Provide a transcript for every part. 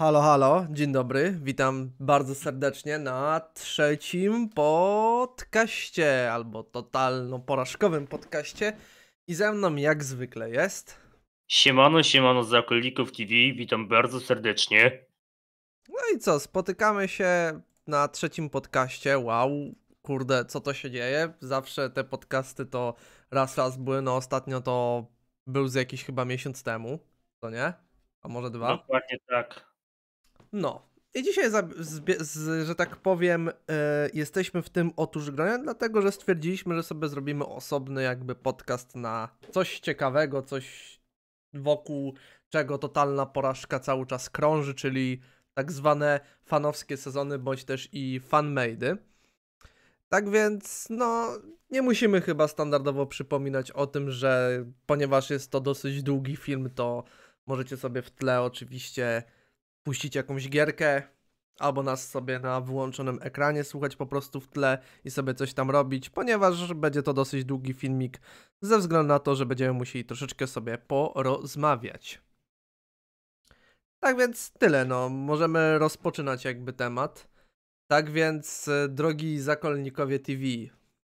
Halo, halo, dzień dobry. Witam bardzo serdecznie na trzecim podcaście, albo totalno-porażkowym podcaście. I ze mną jak zwykle jest. Siemano, siemano z Zakolników TV, witam bardzo serdecznie. No i co, spotykamy się na trzecim podcaście. Wow, kurde, co to się dzieje? Zawsze te podcasty to raz, raz były, no ostatnio to był z jakiś chyba miesiąc temu, to nie? A może dwa? Dokładnie tak. No. I dzisiaj, za, z, z, że tak powiem, e, jesteśmy w tym otóż grania, dlatego że stwierdziliśmy, że sobie zrobimy osobny jakby podcast na coś ciekawego, coś wokół czego totalna porażka cały czas krąży, czyli tak zwane fanowskie sezony, bądź też i fanmade'y. Tak więc, no, nie musimy chyba standardowo przypominać o tym, że ponieważ jest to dosyć długi film, to możecie sobie w tle oczywiście puścić jakąś gierkę, albo nas sobie na wyłączonym ekranie słuchać po prostu w tle i sobie coś tam robić, ponieważ będzie to dosyć długi filmik, ze względu na to, że będziemy musieli troszeczkę sobie porozmawiać. Tak więc tyle, no, możemy rozpoczynać jakby temat. Tak więc, e, drogi zakolnikowie TV,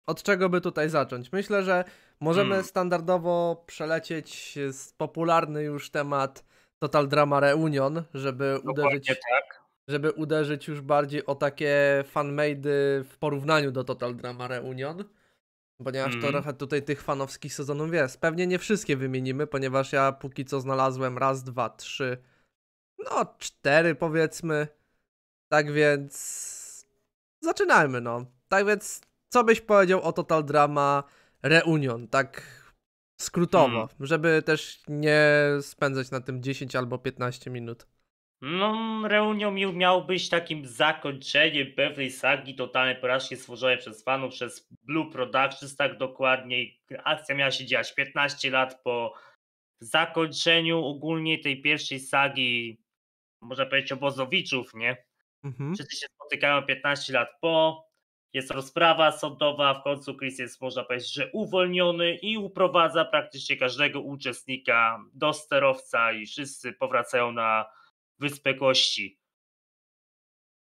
od czego by tutaj zacząć? Myślę, że możemy hmm. standardowo przelecieć popularny już temat Total Drama Reunion, żeby Dokładnie uderzyć, tak. żeby uderzyć już bardziej o takie fanmade w porównaniu do Total Drama Reunion. Ponieważ mm. to mhm. trochę tutaj tych fanowskich sezonów jest. Pewnie nie wszystkie wymienimy, ponieważ ja póki co znalazłem raz, dwa, trzy, no cztery powiedzmy. Tak więc zaczynajmy no. Tak więc co byś powiedział o Total Drama Reunion? Tak Skrótowo, hmm. żeby też nie spędzać na tym 10 albo 15 minut. No, Reunion miał być takim zakończeniem pewnej sagi totalnej porażki stworzonej przez fanów, przez Blue Productions tak dokładniej. Akcja miała się dziać 15 lat po zakończeniu ogólnie tej pierwszej sagi, można powiedzieć, obozowiczów, nie? Mhm. Wszyscy się spotykają 15 lat po, jest rozprawa sądowa, w końcu Chris jest, można powiedzieć, że uwolniony i uprowadza praktycznie każdego uczestnika do sterowca i wszyscy powracają na Wyspę Kości.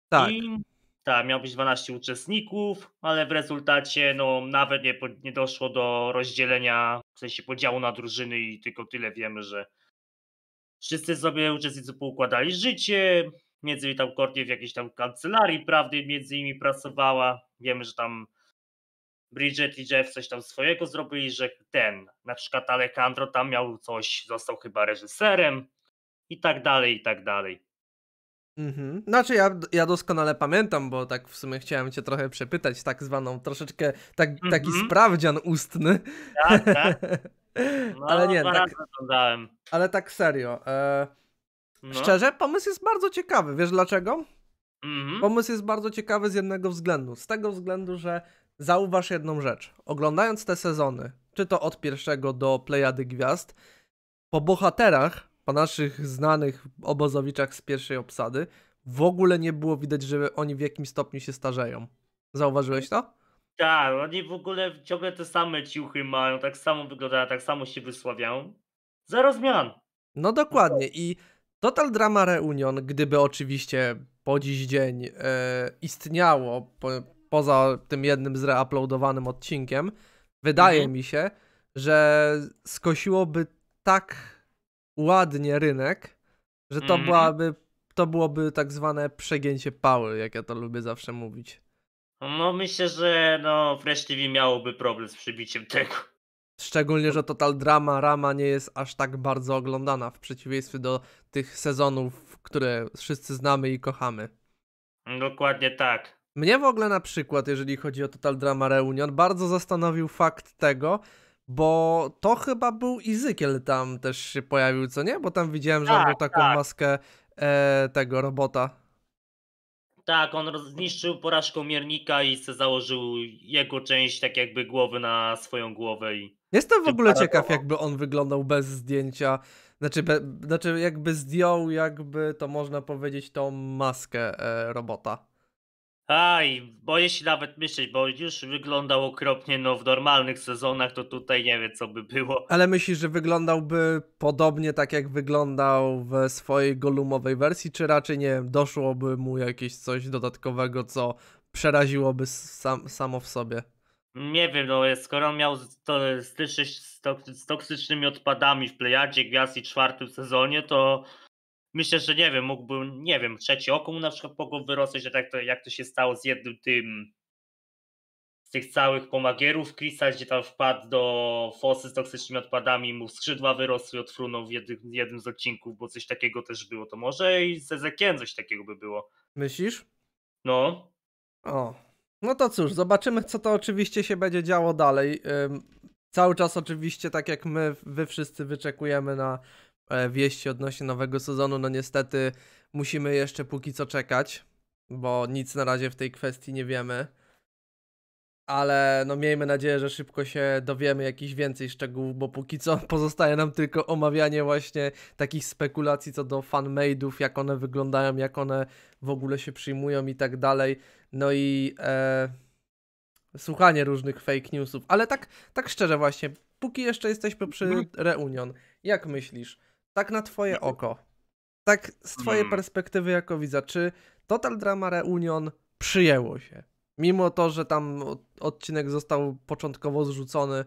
Tak. I, tak, miał być 12 uczestników, ale w rezultacie no, nawet nie, nie doszło do rozdzielenia, w sensie podziału na drużyny i tylko tyle wiemy, że wszyscy sobie uczestnicy poukładali życie, między innymi tam Courtney w jakiejś tam kancelarii prawdy między innymi pracowała. Wiemy, że tam Bridget i Jeff coś tam swojego zrobili, że ten, na przykład Alejandro tam miał coś, został chyba reżyserem i tak dalej, i tak dalej. Mhm. Znaczy ja, ja doskonale pamiętam, bo tak w sumie chciałem cię trochę przepytać, tak zwaną troszeczkę tak, mhm. taki sprawdzian ustny. Tak, tak. No, ale nie, tak, ale tak serio. E, no. Szczerze, pomysł jest bardzo ciekawy. Wiesz dlaczego? Mhm. Pomysł jest bardzo ciekawy z jednego względu. Z tego względu, że zauważ jedną rzecz. Oglądając te sezony, czy to od pierwszego do Plejady Gwiazd, po bohaterach, po naszych znanych obozowiczach z pierwszej obsady, w ogóle nie było widać, że oni w jakim stopniu się starzeją. Zauważyłeś to? Tak, oni w ogóle ciągle te same ciuchy mają, tak samo wyglądają, tak samo się wysławiają. Zero zmian. No dokładnie i Total Drama Reunion, gdyby oczywiście po dziś dzień e, istniało, po, poza tym jednym zreuploadowanym odcinkiem, wydaje mhm. mi się, że skosiłoby tak ładnie rynek, że to mhm. byłaby to byłoby tak zwane przegięcie pały, jak ja to lubię zawsze mówić. No myślę, że no Fresh TV miałoby problem z przybiciem tego. Szczególnie, że Total Drama Rama nie jest aż tak bardzo oglądana w przeciwieństwie do tych sezonów, które wszyscy znamy i kochamy. Dokładnie tak. Mnie w ogóle na przykład, jeżeli chodzi o Total Drama Reunion, bardzo zastanowił fakt tego, bo to chyba był Izykiel tam też się pojawił, co nie? Bo tam widziałem, że tak, on miał tak, taką tak. maskę e, tego robota. Tak, on zniszczył porażką miernika i założył jego część tak jakby głowy na swoją głowę i Jestem w ogóle ciekaw, jakby on wyglądał bez zdjęcia. Znaczy, be, znaczy jakby zdjął, jakby to można powiedzieć, tą maskę e, robota. Aj, boję się nawet myśleć, bo już wyglądał okropnie, no w normalnych sezonach to tutaj nie wiem co by było. Ale myślisz, że wyglądałby podobnie tak jak wyglądał w swojej golumowej wersji, czy raczej nie wiem, doszłoby mu jakieś coś dodatkowego, co przeraziłoby sam, samo w sobie? Nie wiem, no, e, skoro miał e, styczność z, toksy, z toksycznymi odpadami w Plejadzie Gwiazd i czwartym sezonie, to myślę, że nie wiem, mógłby, nie wiem, trzecie oko mu na przykład mogło wyrosnąć, że tak to, jak to się stało z jednym tym z tych całych pomagierów Krisa, gdzie tam wpadł do fosy z toksycznymi odpadami, mu skrzydła wyrosły odfrunął w jednym, jednym z odcinków, bo coś takiego też było. To może i ze Zekien coś takiego by było. Myślisz? No. O, no to cóż, zobaczymy, co to oczywiście się będzie działo dalej. Cały czas oczywiście, tak jak my, wy wszyscy wyczekujemy na e, wieści odnośnie nowego sezonu, no niestety musimy jeszcze póki co czekać, bo nic na razie w tej kwestii nie wiemy ale no miejmy nadzieję, że szybko się dowiemy jakichś więcej szczegółów, bo póki co pozostaje nam tylko omawianie właśnie takich spekulacji co do fanmade'ów, jak one wyglądają, jak one w ogóle się przyjmują i tak dalej. No i e, słuchanie różnych fake newsów, ale tak, tak szczerze właśnie, póki jeszcze jesteśmy przy mhm. Reunion, jak myślisz, tak na twoje mhm. oko, tak z twojej mhm. perspektywy jako widza, czy Total Drama Reunion przyjęło się? Mimo to, że tam odcinek został początkowo zrzucony,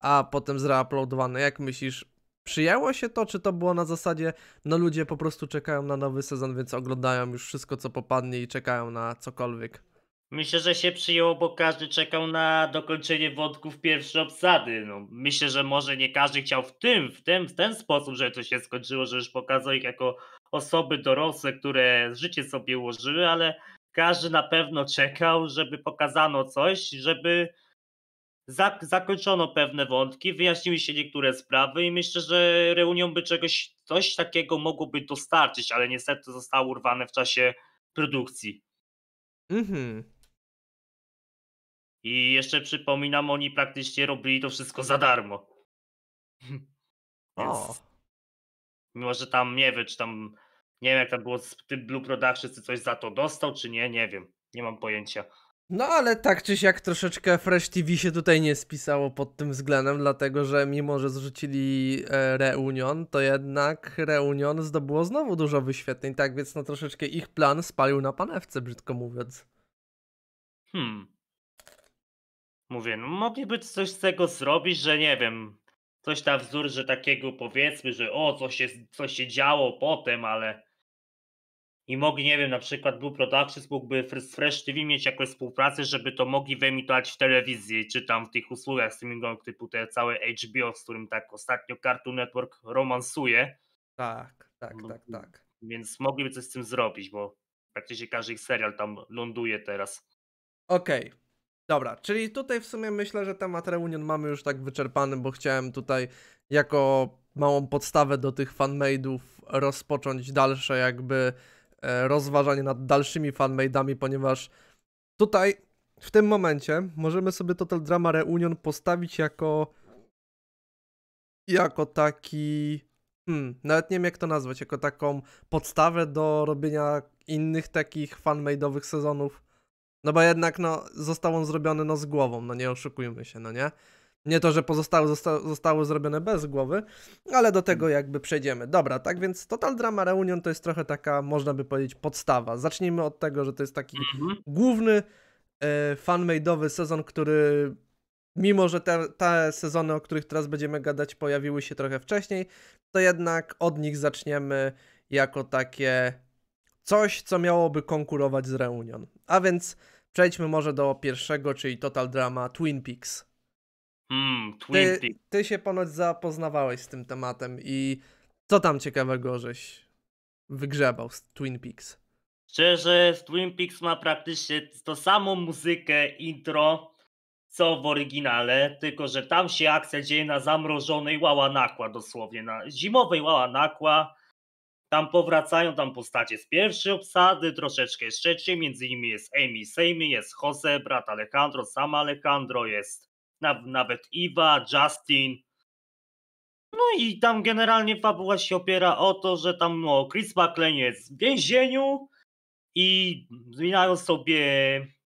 a potem zreuploadowany. Jak myślisz, przyjęło się to, czy to było na zasadzie, no ludzie po prostu czekają na nowy sezon, więc oglądają już wszystko, co popadnie i czekają na cokolwiek? Myślę, że się przyjęło, bo każdy czekał na dokończenie wątków pierwszej obsady. No, myślę, że może nie każdy chciał w tym, w tym, w ten sposób, że to się skończyło, że już pokazał ich jako osoby dorosłe, które życie sobie ułożyły, ale każdy na pewno czekał, żeby pokazano coś, żeby zakończono pewne wątki, wyjaśniły się niektóre sprawy i myślę, że reunią by czegoś, coś takiego mogłoby dostarczyć, ale niestety zostało urwane w czasie produkcji. Mhm. I jeszcze przypominam, oni praktycznie robili to wszystko za darmo. O. Więc, mimo, że tam nie wiem, czy tam nie wiem, jak tam było z tym Blue Production, czy coś za to dostał, czy nie, nie wiem. Nie mam pojęcia. No ale tak czy siak troszeczkę Fresh TV się tutaj nie spisało pod tym względem, dlatego że mimo, że zrzucili e, Reunion, to jednak Reunion zdobyło znowu dużo wyświetleń, tak więc no troszeczkę ich plan spalił na panewce, brzydko mówiąc. Hmm. Mówię, no mogliby coś z tego zrobić, że nie wiem, coś na wzór, że takiego powiedzmy, że o, coś się, coś się działo potem, ale i mogli, nie wiem, na przykład Blue Productions mógłby z Fresh TV mieć jakąś współpracę, żeby to mogli wyemitować w telewizji, czy tam w tych usługach streamingowych typu te całe HBO, z którym tak ostatnio Cartoon Network romansuje. Tak, tak, no, tak, tak. Więc mogliby coś z tym zrobić, bo praktycznie każdy ich serial tam ląduje teraz. Okej. Okay. Dobra, czyli tutaj w sumie myślę, że temat Reunion mamy już tak wyczerpany, bo chciałem tutaj jako małą podstawę do tych fanmade'ów rozpocząć dalsze jakby E, rozważanie nad dalszymi fanmade'ami, ponieważ tutaj, w tym momencie, możemy sobie Total Drama Reunion postawić jako jako taki hmm, nawet nie wiem jak to nazwać, jako taką podstawę do robienia innych takich fanmade'owych sezonów. No bo jednak no, został on zrobiony no z głową, no nie oszukujmy się, no nie? Nie to, że pozostałe zosta zostały zrobione bez głowy, ale do tego jakby przejdziemy. Dobra, tak więc Total Drama Reunion to jest trochę taka, można by powiedzieć, podstawa. Zacznijmy od tego, że to jest taki mhm. główny e, fanmade'owy sezon, który mimo, że te, te sezony, o których teraz będziemy gadać, pojawiły się trochę wcześniej, to jednak od nich zaczniemy jako takie coś, co miałoby konkurować z Reunion. A więc przejdźmy może do pierwszego, czyli Total Drama Twin Peaks. Mm, Twin ty, ty się ponoć zapoznawałeś z tym tematem i co tam ciekawego żeś wygrzebał z Twin Peaks? Szczerze, Twin Peaks ma praktycznie to samą muzykę, intro, co w oryginale, tylko że tam się akcja dzieje na zamrożonej Nakła dosłownie, na zimowej nakła. Tam powracają tam postacie z pierwszej obsady, troszeczkę jeszcze, między innymi jest Amy Sejmy, jest Jose, brat Alejandro, sam Alejandro, jest nawet Iwa, Justin. No i tam generalnie fabuła się opiera o to, że tam no, Chris McLean jest w więzieniu i zmieniają sobie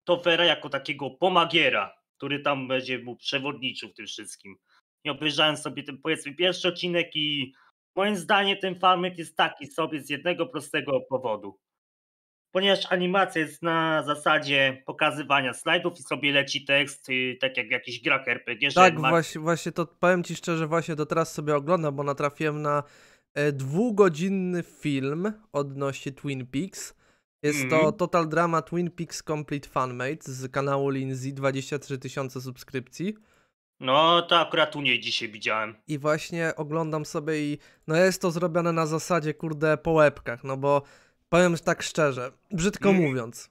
Tofera jako takiego pomagiera, który tam będzie mu przewodniczył w tym wszystkim. I obejrzałem sobie ten powiedzmy pierwszy odcinek i moim zdaniem ten farmyt jest taki sobie z jednego prostego powodu ponieważ animacja jest na zasadzie pokazywania slajdów i sobie leci tekst, y, tak jak jakiś grach RPG. Tak, ma... właśnie, właśnie to powiem Ci szczerze, właśnie to teraz sobie oglądam, bo natrafiłem na e, dwugodzinny film odnośnie Twin Peaks. Jest mm -hmm. to mhm. Total Drama Twin Peaks Complete Fanmate z kanału Lindsay, 23 tysiące subskrypcji. No, to akurat u niej dzisiaj widziałem. I właśnie oglądam sobie i no jest to zrobione na zasadzie, kurde, po łebkach, no bo Powiem tak szczerze, brzydko mm. mówiąc,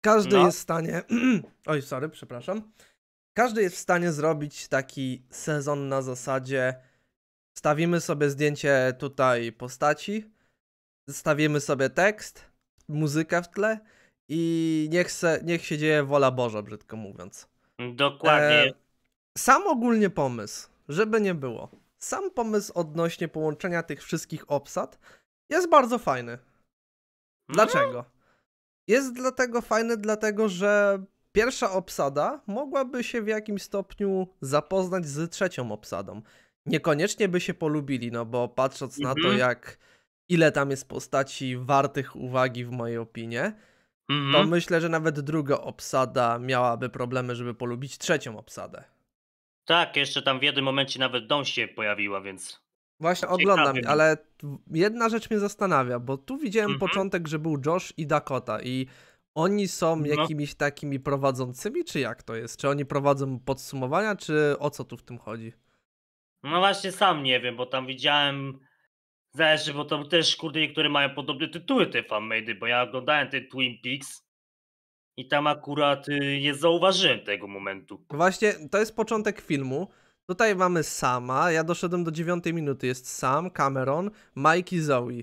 każdy no. jest w stanie. Oj, sorry, przepraszam. Każdy jest w stanie zrobić taki sezon na zasadzie. Stawimy sobie zdjęcie tutaj postaci, stawimy sobie tekst, muzykę w tle i niech, se, niech się dzieje wola Boża, brzydko mówiąc. Dokładnie. E, sam ogólnie pomysł, żeby nie było. Sam pomysł odnośnie połączenia tych wszystkich obsad jest bardzo fajny. No. Dlaczego? Jest dlatego fajne, dlatego że pierwsza obsada mogłaby się w jakimś stopniu zapoznać z trzecią obsadą. Niekoniecznie by się polubili, no bo patrząc na to, mhm. jak ile tam jest postaci wartych uwagi, w mojej opinii, to mhm. myślę, że nawet druga obsada miałaby problemy, żeby polubić trzecią obsadę. Tak, jeszcze tam w jednym momencie nawet dom się pojawiła, więc. Właśnie oglądam, ale jedna rzecz mnie zastanawia, bo tu widziałem mhm. początek, że był Josh i Dakota i oni są no. jakimiś takimi prowadzącymi, czy jak to jest? Czy oni prowadzą podsumowania, czy o co tu w tym chodzi? No właśnie sam nie wiem, bo tam widziałem zależy, bo to też kurde niektóre mają podobne tytuły te fanmady, bo ja oglądałem te Twin Peaks i tam akurat y, nie zauważyłem tego momentu. Właśnie, to jest początek filmu. Tutaj mamy sama, ja doszedłem do dziewiątej minuty, jest sam, Cameron, Mike i Zoe.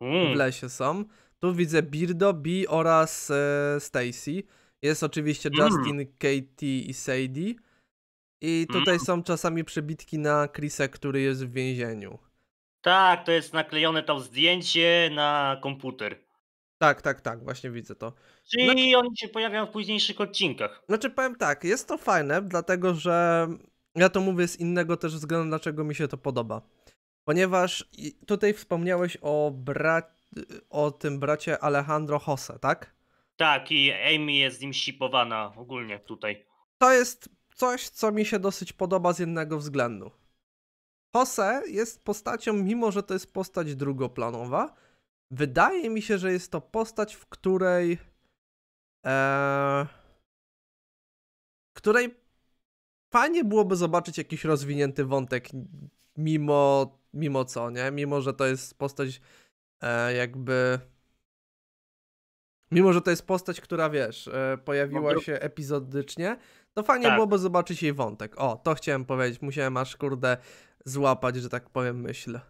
Mm. W lesie są. Tu widzę Birdo, Bee oraz e, Stacy. Jest oczywiście hmm. Justin, mm. Katie i Sadie. I tutaj mm. są czasami przebitki na Chrisa, który jest w więzieniu. Tak, to jest naklejone tam zdjęcie na komputer. Tak, tak, tak, właśnie widzę to. Czyli znaczy, oni się pojawiają w późniejszych odcinkach. Znaczy powiem tak, jest to fajne, dlatego że ja to mówię z innego też względu, dlaczego mi się to podoba. Ponieważ tutaj wspomniałeś o, bra... o tym bracie Alejandro Jose, tak? Tak, i Amy jest z nim sipowana ogólnie tutaj. To jest coś, co mi się dosyć podoba z jednego względu. Jose jest postacią, mimo że to jest postać drugoplanowa, wydaje mi się, że jest to postać, w której. E, której fajnie byłoby zobaczyć jakiś rozwinięty wątek, mimo, mimo co, nie? Mimo, że to jest postać e, jakby. Mimo, że to jest postać, która wiesz, e, pojawiła się epizodycznie, to fajnie tak. byłoby zobaczyć jej wątek. O, to chciałem powiedzieć. Musiałem aż kurde złapać, że tak powiem, myśl.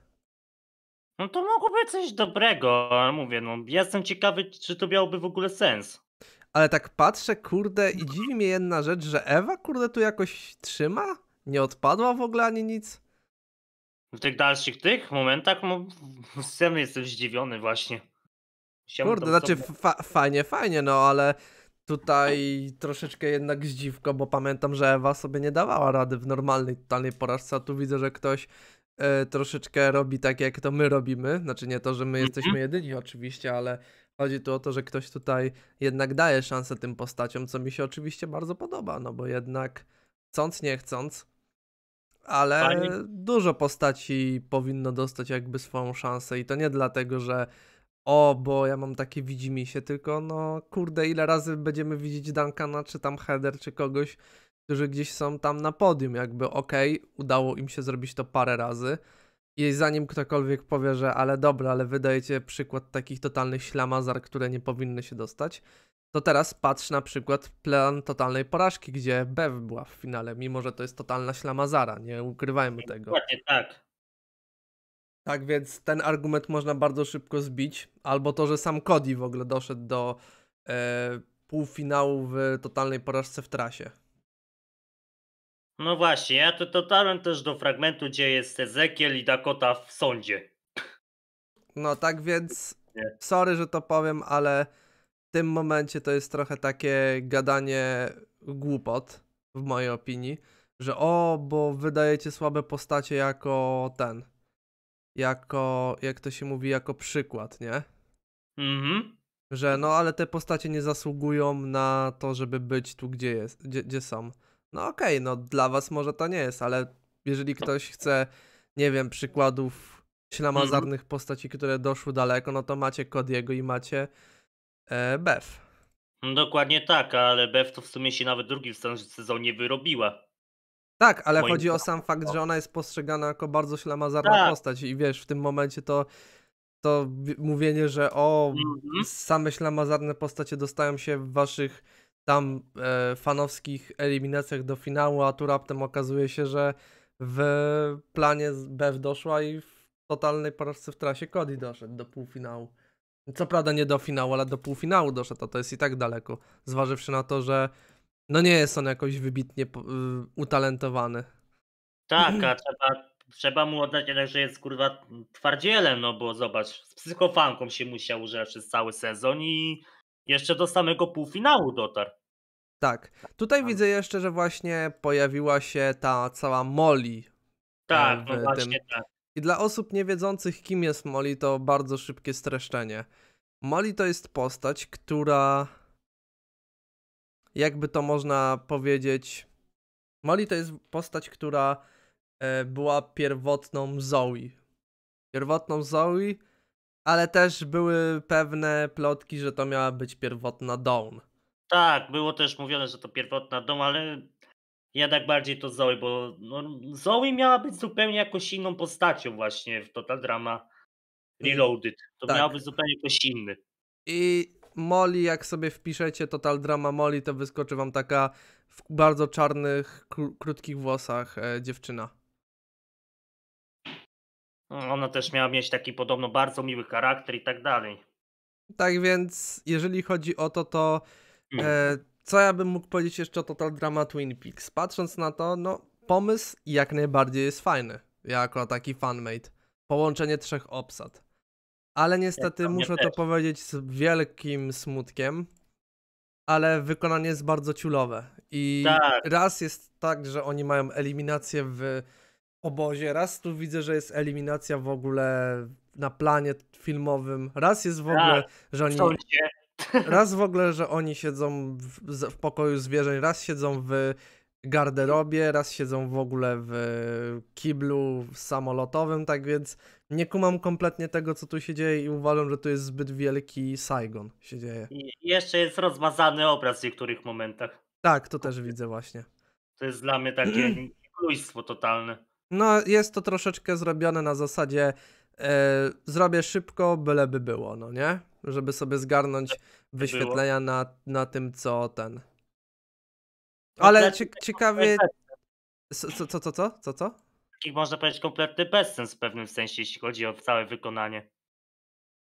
No to mogłoby coś dobrego, ale mówię, no jestem ciekawy, czy to miałoby w ogóle sens ale tak patrzę, kurde, i no. dziwi mnie jedna rzecz, że Ewa, kurde, tu jakoś trzyma? Nie odpadła w ogóle ani nic? W tych dalszych tych momentach no, sam jestem zdziwiony właśnie. kurde, znaczy fa fajnie, fajnie, no ale tutaj troszeczkę jednak zdziwko, bo pamiętam, że Ewa sobie nie dawała rady w normalnej, totalnej porażce, a tu widzę, że ktoś e, troszeczkę robi tak, jak to my robimy. Znaczy nie to, że my mhm. jesteśmy jedyni oczywiście, ale, Chodzi tu o to, że ktoś tutaj jednak daje szansę tym postaciom, co mi się oczywiście bardzo podoba, no bo jednak chcąc, nie chcąc, ale Fajnie. dużo postaci powinno dostać jakby swoją szansę i to nie dlatego, że o, bo ja mam takie widzimy się, tylko no kurde, ile razy będziemy widzieć Duncana, czy tam Header, czy kogoś, którzy gdzieś są tam na podium, jakby okej, okay, udało im się zrobić to parę razy, i zanim ktokolwiek powie, że ale dobra, ale wydajecie przykład takich totalnych ślamazar, które nie powinny się dostać, to teraz patrz na przykład plan totalnej porażki, gdzie Bev była w finale, mimo że to jest totalna ślamazara, nie ukrywajmy tego. Dokładnie tak. Tak więc ten argument można bardzo szybko zbić, albo to, że sam Cody w ogóle doszedł do e, półfinału w totalnej porażce w trasie. No właśnie, ja to dotarłem też do fragmentu, gdzie jest Ezekiel i Dakota w sądzie. No tak więc, sorry, że to powiem, ale w tym momencie to jest trochę takie gadanie głupot, w mojej opinii, że o, bo wydajecie słabe postacie jako ten, jako, jak to się mówi, jako przykład, nie? Mhm. Że no, ale te postacie nie zasługują na to, żeby być tu, gdzie, jest, gdzie, gdzie są. No okej, okay, no dla was może to nie jest, ale jeżeli ktoś chce, nie wiem, przykładów ślamazarnych mhm. postaci, które doszły daleko, no to macie Kodiego i macie e, Bef. No dokładnie tak, ale Bef to w sumie się nawet drugi w sezonie wyrobiła. Tak, ale chodzi o sam fakt, że ona jest postrzegana jako bardzo ślamazarna tak. postać i wiesz, w tym momencie to to mówienie, że o, mhm. same ślamazarne postacie dostają się w waszych tam e, fanowskich eliminacjach do finału, a tu raptem okazuje się, że w planie Bev doszła i w totalnej porażce w trasie Cody doszedł do półfinału. Co prawda nie do finału, ale do półfinału doszedł, a to jest i tak daleko, zważywszy na to, że no nie jest on jakoś wybitnie y, utalentowany. Tak, a trzeba, trzeba mu oddać jednak, że jest kurwa twardzielem, no bo zobacz, z psychofanką się musiał urzeczyć przez cały sezon i jeszcze do samego półfinału dotarł. Tak. Tutaj tak. widzę jeszcze, że właśnie pojawiła się ta cała Molly. E, tak, no właśnie tak. I dla osób niewiedzących, kim jest Molly, to bardzo szybkie streszczenie. Molly to jest postać, która. Jakby to można powiedzieć. Molly to jest postać, która e, była pierwotną Zoe. Pierwotną Zoe, ale też były pewne plotki, że to miała być pierwotna Dawn. Tak, było też mówione, że to pierwotna Dawn, ale jednak bardziej to Zoe, bo no, Zoe miała być zupełnie jakoś inną postacią właśnie w Total Drama Reloaded. To tak. miała być zupełnie jakoś inny. I Molly, jak sobie wpiszecie Total Drama Molly, to wyskoczy wam taka w bardzo czarnych, krótkich włosach e, dziewczyna. Ona też miała mieć taki podobno bardzo miły charakter i tak dalej. Tak więc, jeżeli chodzi o to, to e, mhm. co ja bym mógł powiedzieć jeszcze o Total Drama Twin Peaks? Patrząc na to, no pomysł jak najbardziej jest fajny, jako taki fanmate. Połączenie trzech obsad. Ale niestety ja muszę to powiedzieć z wielkim smutkiem, ale wykonanie jest bardzo ciulowe. I tak. raz jest tak, że oni mają eliminację w obozie, raz tu widzę, że jest eliminacja w ogóle na planie filmowym, raz jest w ogóle, tak, że oni... Raz w ogóle, że oni siedzą w, w pokoju zwierzeń, raz siedzą w garderobie, raz siedzą w ogóle w kiblu samolotowym, tak więc nie kumam kompletnie tego, co tu się dzieje i uważam, że tu jest zbyt wielki Saigon się dzieje. I jeszcze jest rozmazany obraz w niektórych momentach. Tak, to też widzę właśnie. To jest dla mnie takie królestwo totalne. No, jest to troszeczkę zrobione na zasadzie e, zrobię szybko, byleby było, no nie? Żeby sobie zgarnąć wyświetlenia na, na tym, co ten. Ale cie, ciekawie. Co, co, co, co? Co, co? Taki można powiedzieć kompletny bezsens w pewnym sensie, jeśli chodzi o całe wykonanie.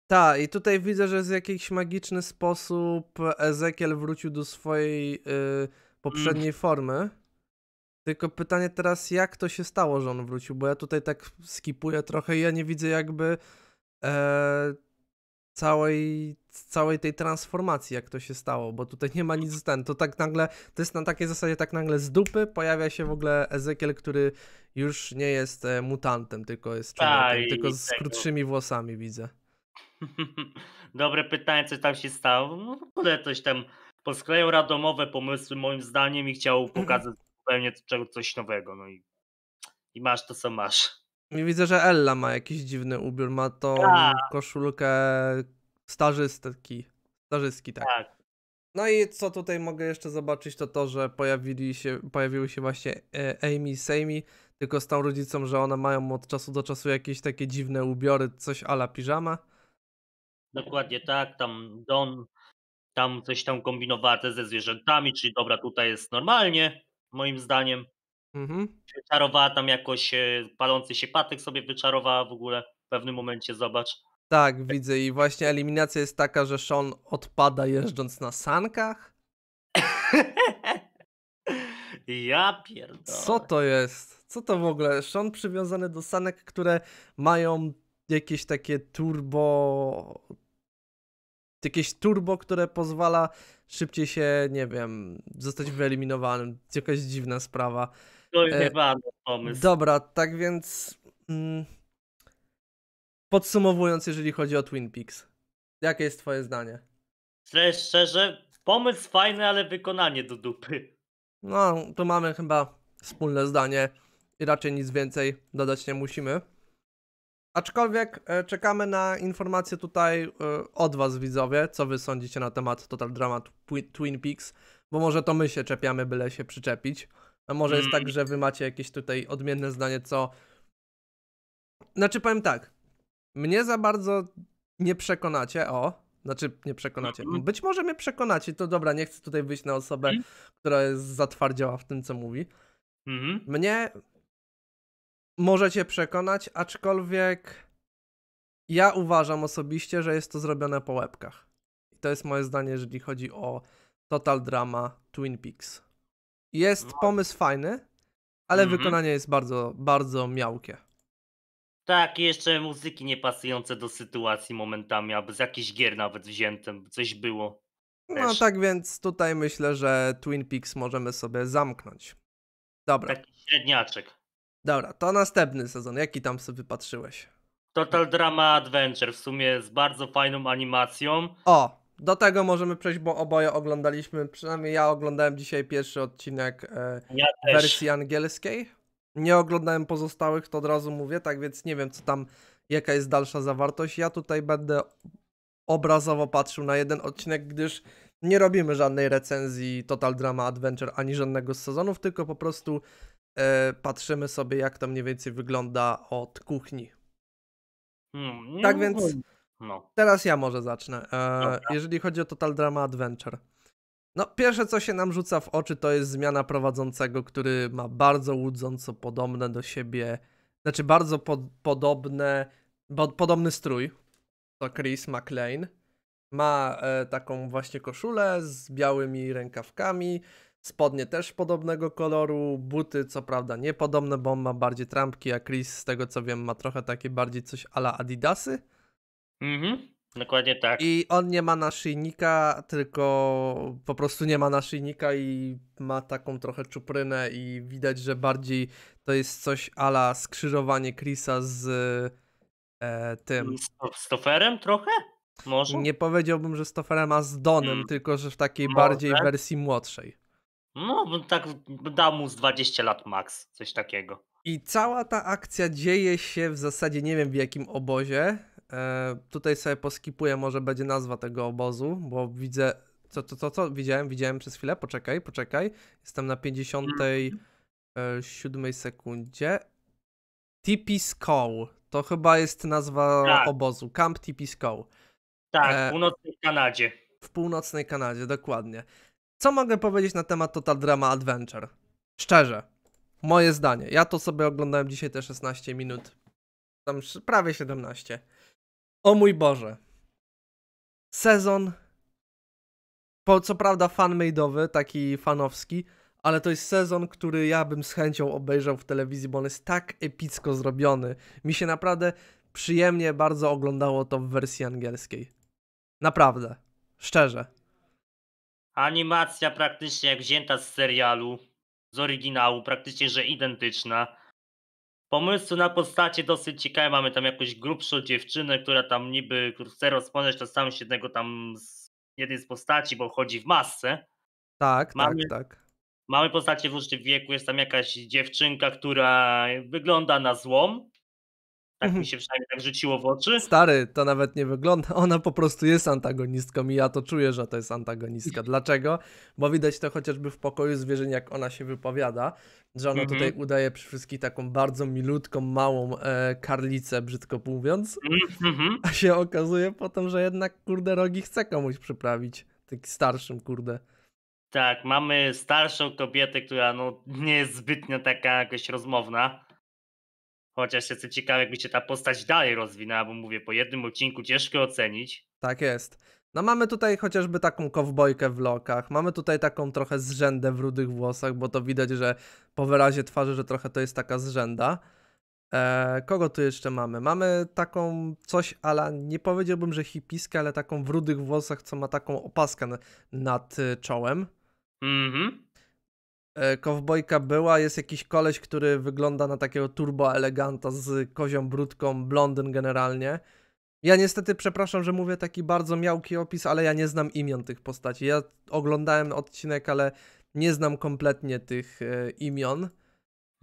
Tak, i tutaj widzę, że w jakiś magiczny sposób Ezekiel wrócił do swojej y, mm. poprzedniej mm. formy. Tylko pytanie teraz, jak to się stało, że on wrócił, bo ja tutaj tak skipuję trochę i ja nie widzę jakby e, całej, całej tej transformacji, jak to się stało, bo tutaj nie ma nic z ten, to tak nagle, to jest na takiej zasadzie tak nagle z dupy pojawia się w ogóle Ezekiel, który już nie jest e, mutantem, tylko jest człowiekiem, tylko z tego. krótszymi włosami widzę. Dobre pytanie, co tam się stało. No, w ogóle coś tam posklejał radomowe pomysły moim zdaniem i chciał pokazać zupełnie coś nowego. No i, i masz to, co masz. I widzę, że Ella ma jakiś dziwny ubiór. Ma tą tak. koszulkę starzystki. Starzystki, tak. tak. No i co tutaj mogę jeszcze zobaczyć, to to, że pojawili się, pojawiły się właśnie e, Amy i Sammy, tylko z tą rodzicą, że one mają od czasu do czasu jakieś takie dziwne ubiory, coś ala piżama. Dokładnie tak, tam Don tam coś tam kombinowate ze zwierzętami, czyli dobra, tutaj jest normalnie, moim zdaniem. Mhm. Wyczarowała tam jakoś e, palący się patyk sobie wyczarowała w ogóle w pewnym momencie, zobacz. Tak, e, widzę i właśnie eliminacja jest taka, że Sean odpada jeżdżąc na sankach. ja pierdolę. Co to jest? Co to w ogóle? Sean przywiązany do sanek, które mają jakieś takie turbo jakieś turbo, które pozwala szybciej się, nie wiem, zostać wyeliminowanym. Jakaś dziwna sprawa. To bardzo e, pomysł. Dobra, tak więc mm, podsumowując, jeżeli chodzi o Twin Peaks, jakie jest twoje zdanie? Szczerze, pomysł fajny, ale wykonanie do dupy. No, to mamy chyba wspólne zdanie i raczej nic więcej dodać nie musimy. Aczkolwiek e, czekamy na informacje tutaj e, od Was, widzowie, co Wy sądzicie na temat Total Drama twi Twin Peaks, bo może to my się czepiamy, byle się przyczepić. A może jest tak, mm. że Wy macie jakieś tutaj odmienne zdanie, co. Znaczy, powiem tak. Mnie za bardzo nie przekonacie, o. Znaczy, nie przekonacie. Mhm. Być może mnie przekonacie, to dobra, nie chcę tutaj wyjść na osobę, mhm. która jest zatwardziała w tym, co mówi. Mhm. Mnie może cię przekonać, aczkolwiek ja uważam osobiście, że jest to zrobione po łebkach. I to jest moje zdanie, jeżeli chodzi o Total Drama Twin Peaks. Jest no. pomysł fajny, ale mm -hmm. wykonanie jest bardzo, bardzo miałkie. Tak, jeszcze muzyki niepasujące do sytuacji momentami, aby z jakichś gier nawet wziętym coś było. No też. No tak więc tutaj myślę, że Twin Peaks możemy sobie zamknąć. Dobra. Taki średniaczek. Dobra, to następny sezon. Jaki tam sobie patrzyłeś? Total Drama Adventure w sumie z bardzo fajną animacją. O, do tego możemy przejść, bo oboje oglądaliśmy, przynajmniej ja oglądałem dzisiaj pierwszy odcinek e, ja wersji angielskiej. Nie oglądałem pozostałych, to od razu mówię, tak więc nie wiem, co tam, jaka jest dalsza zawartość. Ja tutaj będę obrazowo patrzył na jeden odcinek, gdyż nie robimy żadnej recenzji Total Drama Adventure ani żadnego z sezonów, tylko po prostu E, patrzymy sobie, jak to mniej więcej wygląda od kuchni. Hmm, tak więc no. teraz ja może zacznę. E, jeżeli chodzi o Total Drama Adventure. No, pierwsze co się nam rzuca w oczy to jest zmiana prowadzącego, który ma bardzo łudząco podobne do siebie, znaczy bardzo podobne, bo, podobny strój. To Chris McLean. Ma e, taką właśnie koszulę z białymi rękawkami Spodnie też podobnego koloru, buty co prawda niepodobne, bo on ma bardziej trampki, a Chris z tego co wiem ma trochę takie bardziej coś ala Adidasy. Mhm. Dokładnie tak. I on nie ma naszyjnika, tylko po prostu nie ma naszyjnika i ma taką trochę czuprynę i widać, że bardziej to jest coś ala skrzyżowanie Chrisa z e, tym. Toferem trochę? Może? Nie powiedziałbym, że Toferem, a z Donem, hmm. tylko że w takiej Może? bardziej wersji młodszej. No, tak dał mu z 20 lat max, coś takiego. I cała ta akcja dzieje się w zasadzie nie wiem w jakim obozie. E, tutaj sobie poskipuję, może będzie nazwa tego obozu, bo widzę. Co, co, co, co? Widziałem, widziałem przez chwilę. Poczekaj, poczekaj. Jestem na 57 mhm. e, sekundzie. Tipiscow. To chyba jest nazwa tak. obozu. Camp Tipiscow. Tak, w e, północnej Kanadzie. W północnej Kanadzie, dokładnie. Co mogę powiedzieć na temat Total Drama Adventure? Szczerze, moje zdanie. Ja to sobie oglądałem dzisiaj te 16 minut. Tam prawie 17. O mój Boże. Sezon. Po, co prawda fan-made'owy, taki fanowski, ale to jest sezon, który ja bym z chęcią obejrzał w telewizji, bo on jest tak epicko zrobiony. Mi się naprawdę przyjemnie bardzo oglądało to w wersji angielskiej. Naprawdę. Szczerze. Animacja praktycznie jak wzięta z serialu, z oryginału, praktycznie że identyczna. Pomysł na postacie dosyć ciekawe. Mamy tam jakąś grubszą dziewczynę, która tam niby chce rozpoznać to samo jednego tam z jednej z postaci, bo chodzi w masce. Tak, tak mamy, tak, tak. Mamy postacie w różnym wieku. Jest tam jakaś dziewczynka, która wygląda na złą, tak mi mhm. się przynajmniej tak rzuciło w oczy. Stary, to nawet nie wygląda. Ona po prostu jest antagonistką i ja to czuję, że to jest antagonistka. Dlaczego? Bo widać to chociażby w pokoju zwierzeń, jak ona się wypowiada, że ona mm -hmm. tutaj mhm. udaje przy wszystkich taką bardzo milutką, małą e, karlicę, brzydko mówiąc. Mm -hmm. A się okazuje potem, że jednak kurde rogi chce komuś przyprawić. taki starszym, kurde. Tak, mamy starszą kobietę, która no, nie jest zbytnio taka jakoś rozmowna. Chociaż jestem ciekaw, jakby się ta postać dalej rozwinęła, bo mówię, po jednym odcinku ciężko ocenić. Tak jest. No mamy tutaj chociażby taką kowbojkę w lokach, mamy tutaj taką trochę zrzędę w rudych włosach, bo to widać, że po wyrazie twarzy, że trochę to jest taka zrzęda. Eee, kogo tu jeszcze mamy? Mamy taką coś ale nie powiedziałbym, że hipiskę, ale taką w rudych włosach, co ma taką opaskę nad y, czołem. Mhm. E, kowbojka była, jest jakiś koleś, który wygląda na takiego turbo eleganta z kozią brudką, blondyn generalnie. Ja niestety przepraszam, że mówię taki bardzo miałki opis, ale ja nie znam imion tych postaci. Ja oglądałem odcinek, ale nie znam kompletnie tych e, imion.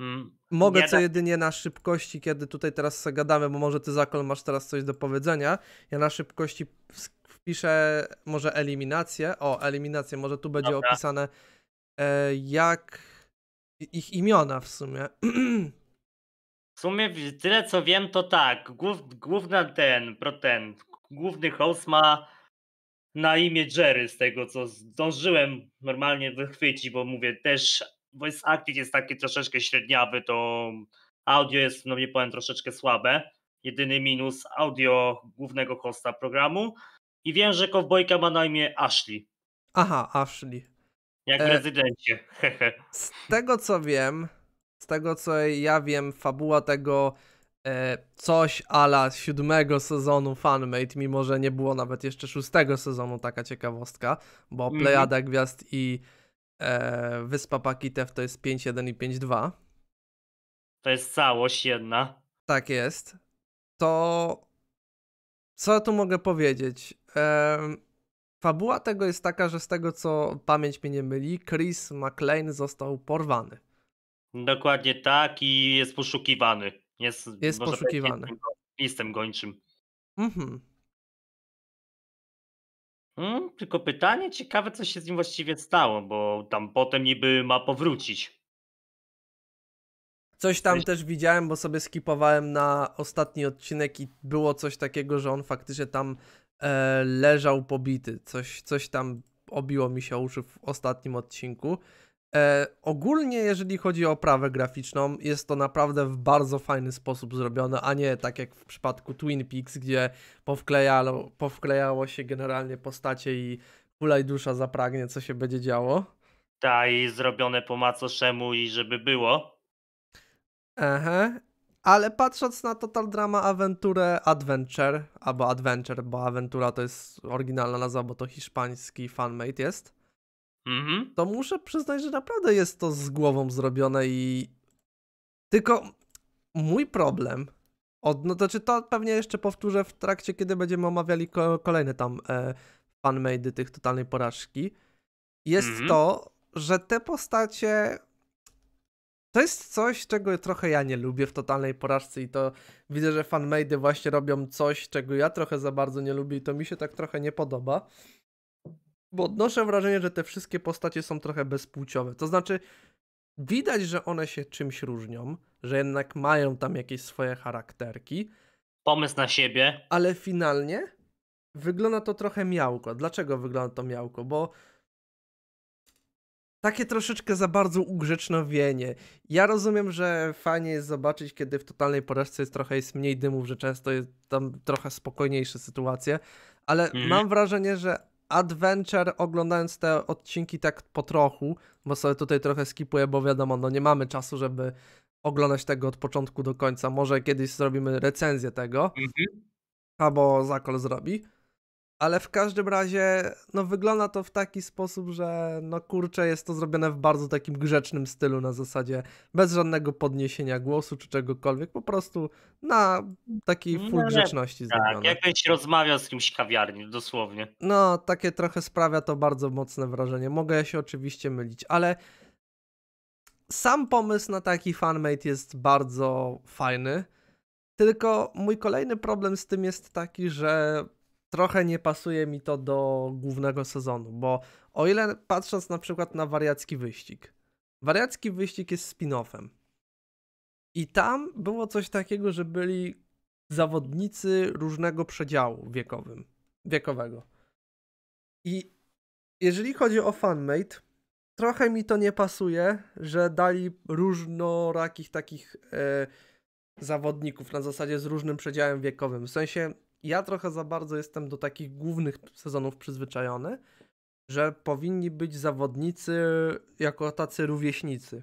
Hmm. Mogę nie co da. jedynie na szybkości, kiedy tutaj teraz gadamy, bo może ty Zakol masz teraz coś do powiedzenia. Ja na szybkości wpiszę może eliminację. O, eliminację, może tu będzie Dobra. opisane E, jak ich imiona w sumie. W sumie tyle co wiem to tak, głów, główna ten, pro ten, główny host ma na imię Jerry z tego co zdążyłem normalnie wychwycić, bo mówię też voice acting jest taki troszeczkę średniawy, to audio jest, no nie powiem, troszeczkę słabe. Jedyny minus audio głównego hosta programu. I wiem, że Kowbojka ma na imię Ashley. Aha, Ashley. Jak w e, rezydencie. Z tego co wiem, z tego co ja wiem, fabuła tego e, coś ala siódmego sezonu Fanmate, mimo że nie było nawet jeszcze szóstego sezonu, taka ciekawostka, bo mm -hmm. Plejada Gwiazd i e, Wyspa Pakitew to jest 5.1 i 5.2. To jest całość jedna. Tak jest. To co tu mogę powiedzieć? E, Fabuła tego jest taka, że z tego co pamięć mnie nie myli, Chris McLean został porwany. Dokładnie tak i jest poszukiwany. Jest, jest poszukiwany. Listem gończym. Mhm. Mm, tylko pytanie, ciekawe co się z nim właściwie stało, bo tam potem niby ma powrócić. Coś tam też widziałem, bo sobie skipowałem na ostatni odcinek i było coś takiego, że on faktycznie tam E, leżał pobity. Coś, coś tam obiło mi się uszy w ostatnim odcinku. E, ogólnie, jeżeli chodzi o oprawę graficzną, jest to naprawdę w bardzo fajny sposób zrobione, a nie tak jak w przypadku Twin Peaks, gdzie powklejało, powklejało się generalnie postacie i hulaj dusza zapragnie, co się będzie działo. Tak, i zrobione po macoszemu i żeby było. Aha, ale patrząc na Total Drama Aventure Adventure, albo Adventure, bo Aventura to jest oryginalna nazwa, bo to hiszpański fanmate jest, mhm. to muszę przyznać, że naprawdę jest to z głową zrobione i... Tylko mój problem, od, no to czy to pewnie jeszcze powtórzę w trakcie, kiedy będziemy omawiali ko kolejne tam e, fanmade'y tych totalnej porażki, jest mhm. to, że te postacie to jest coś, czego trochę ja nie lubię w totalnej porażce i to widzę, że fanmade właśnie robią coś, czego ja trochę za bardzo nie lubię i to mi się tak trochę nie podoba. Bo odnoszę wrażenie, że te wszystkie postacie są trochę bezpłciowe. To znaczy, widać, że one się czymś różnią, że jednak mają tam jakieś swoje charakterki. Pomysł na siebie. Ale finalnie wygląda to trochę miałko. Dlaczego wygląda to miałko? Bo takie troszeczkę za bardzo ugrzecznowienie. Ja rozumiem, że fajnie jest zobaczyć, kiedy w totalnej porażce jest trochę jest mniej dymów, że często jest tam trochę spokojniejsze sytuacje, ale mm. mam wrażenie, że Adventure, oglądając te odcinki tak po trochu, bo sobie tutaj trochę skipuję, bo wiadomo, no nie mamy czasu, żeby oglądać tego od początku do końca. Może kiedyś zrobimy recenzję tego, mm -hmm. albo Zakol zrobi ale w każdym razie, no wygląda to w taki sposób, że no kurczę, jest to zrobione w bardzo takim grzecznym stylu, na zasadzie bez żadnego podniesienia głosu czy czegokolwiek, po prostu na takiej no, full no, grzeczności tak, zrobione. jakbyś rozmawiał z kimś w kawiarni, dosłownie. No, takie trochę sprawia to bardzo mocne wrażenie. Mogę się oczywiście mylić, ale sam pomysł na taki fanmate jest bardzo fajny. Tylko mój kolejny problem z tym jest taki, że trochę nie pasuje mi to do głównego sezonu, bo o ile patrząc na przykład na wariacki wyścig, wariacki wyścig jest spin-offem. I tam było coś takiego, że byli zawodnicy różnego przedziału wiekowym, wiekowego. I jeżeli chodzi o fanmate, trochę mi to nie pasuje, że dali różnorakich takich e, zawodników na zasadzie z różnym przedziałem wiekowym. W sensie ja trochę za bardzo jestem do takich głównych sezonów przyzwyczajony, że powinni być zawodnicy jako tacy rówieśnicy.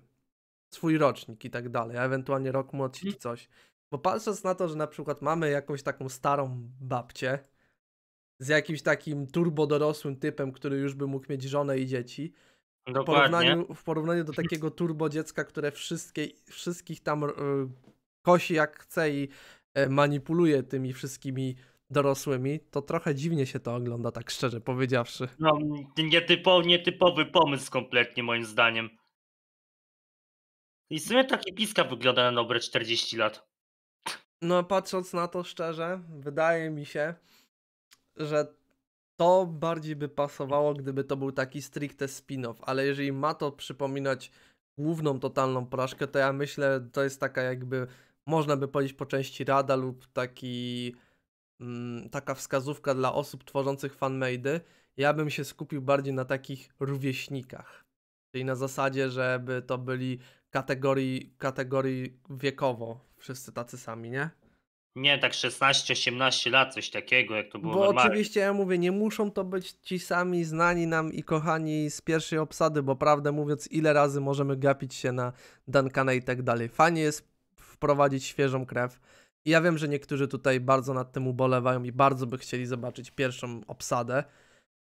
Swój rocznik i tak dalej, a ewentualnie rok młodszy czy mhm. coś. Bo patrząc na to, że na przykład mamy jakąś taką starą babcię z jakimś takim turbo dorosłym typem, który już by mógł mieć żonę i dzieci, w porównaniu, w porównaniu, do takiego turbo dziecka, które wszystkie, wszystkich tam yy, kosi jak chce i E, manipuluje tymi wszystkimi dorosłymi, to trochę dziwnie się to ogląda, tak szczerze powiedziawszy. No, nietypo, nietypowy pomysł kompletnie moim zdaniem. I w sumie takie piska wygląda na dobre 40 lat. No, patrząc na to szczerze, wydaje mi się, że to bardziej by pasowało, gdyby to był taki stricte spin-off, ale jeżeli ma to przypominać główną totalną porażkę, to ja myślę, to jest taka jakby można by powiedzieć po części rada lub taki, mm, taka wskazówka dla osób tworzących fanmade'y, ja bym się skupił bardziej na takich rówieśnikach. Czyli na zasadzie, żeby to byli kategorii, kategorii wiekowo wszyscy tacy sami, nie? Nie, tak 16-18 lat, coś takiego, jak to było Bo normalnie. oczywiście ja mówię, nie muszą to być ci sami znani nam i kochani z pierwszej obsady, bo prawdę mówiąc, ile razy możemy gapić się na Duncana i tak dalej. Fajnie jest wprowadzić świeżą krew. I ja wiem, że niektórzy tutaj bardzo nad tym ubolewają i bardzo by chcieli zobaczyć pierwszą obsadę,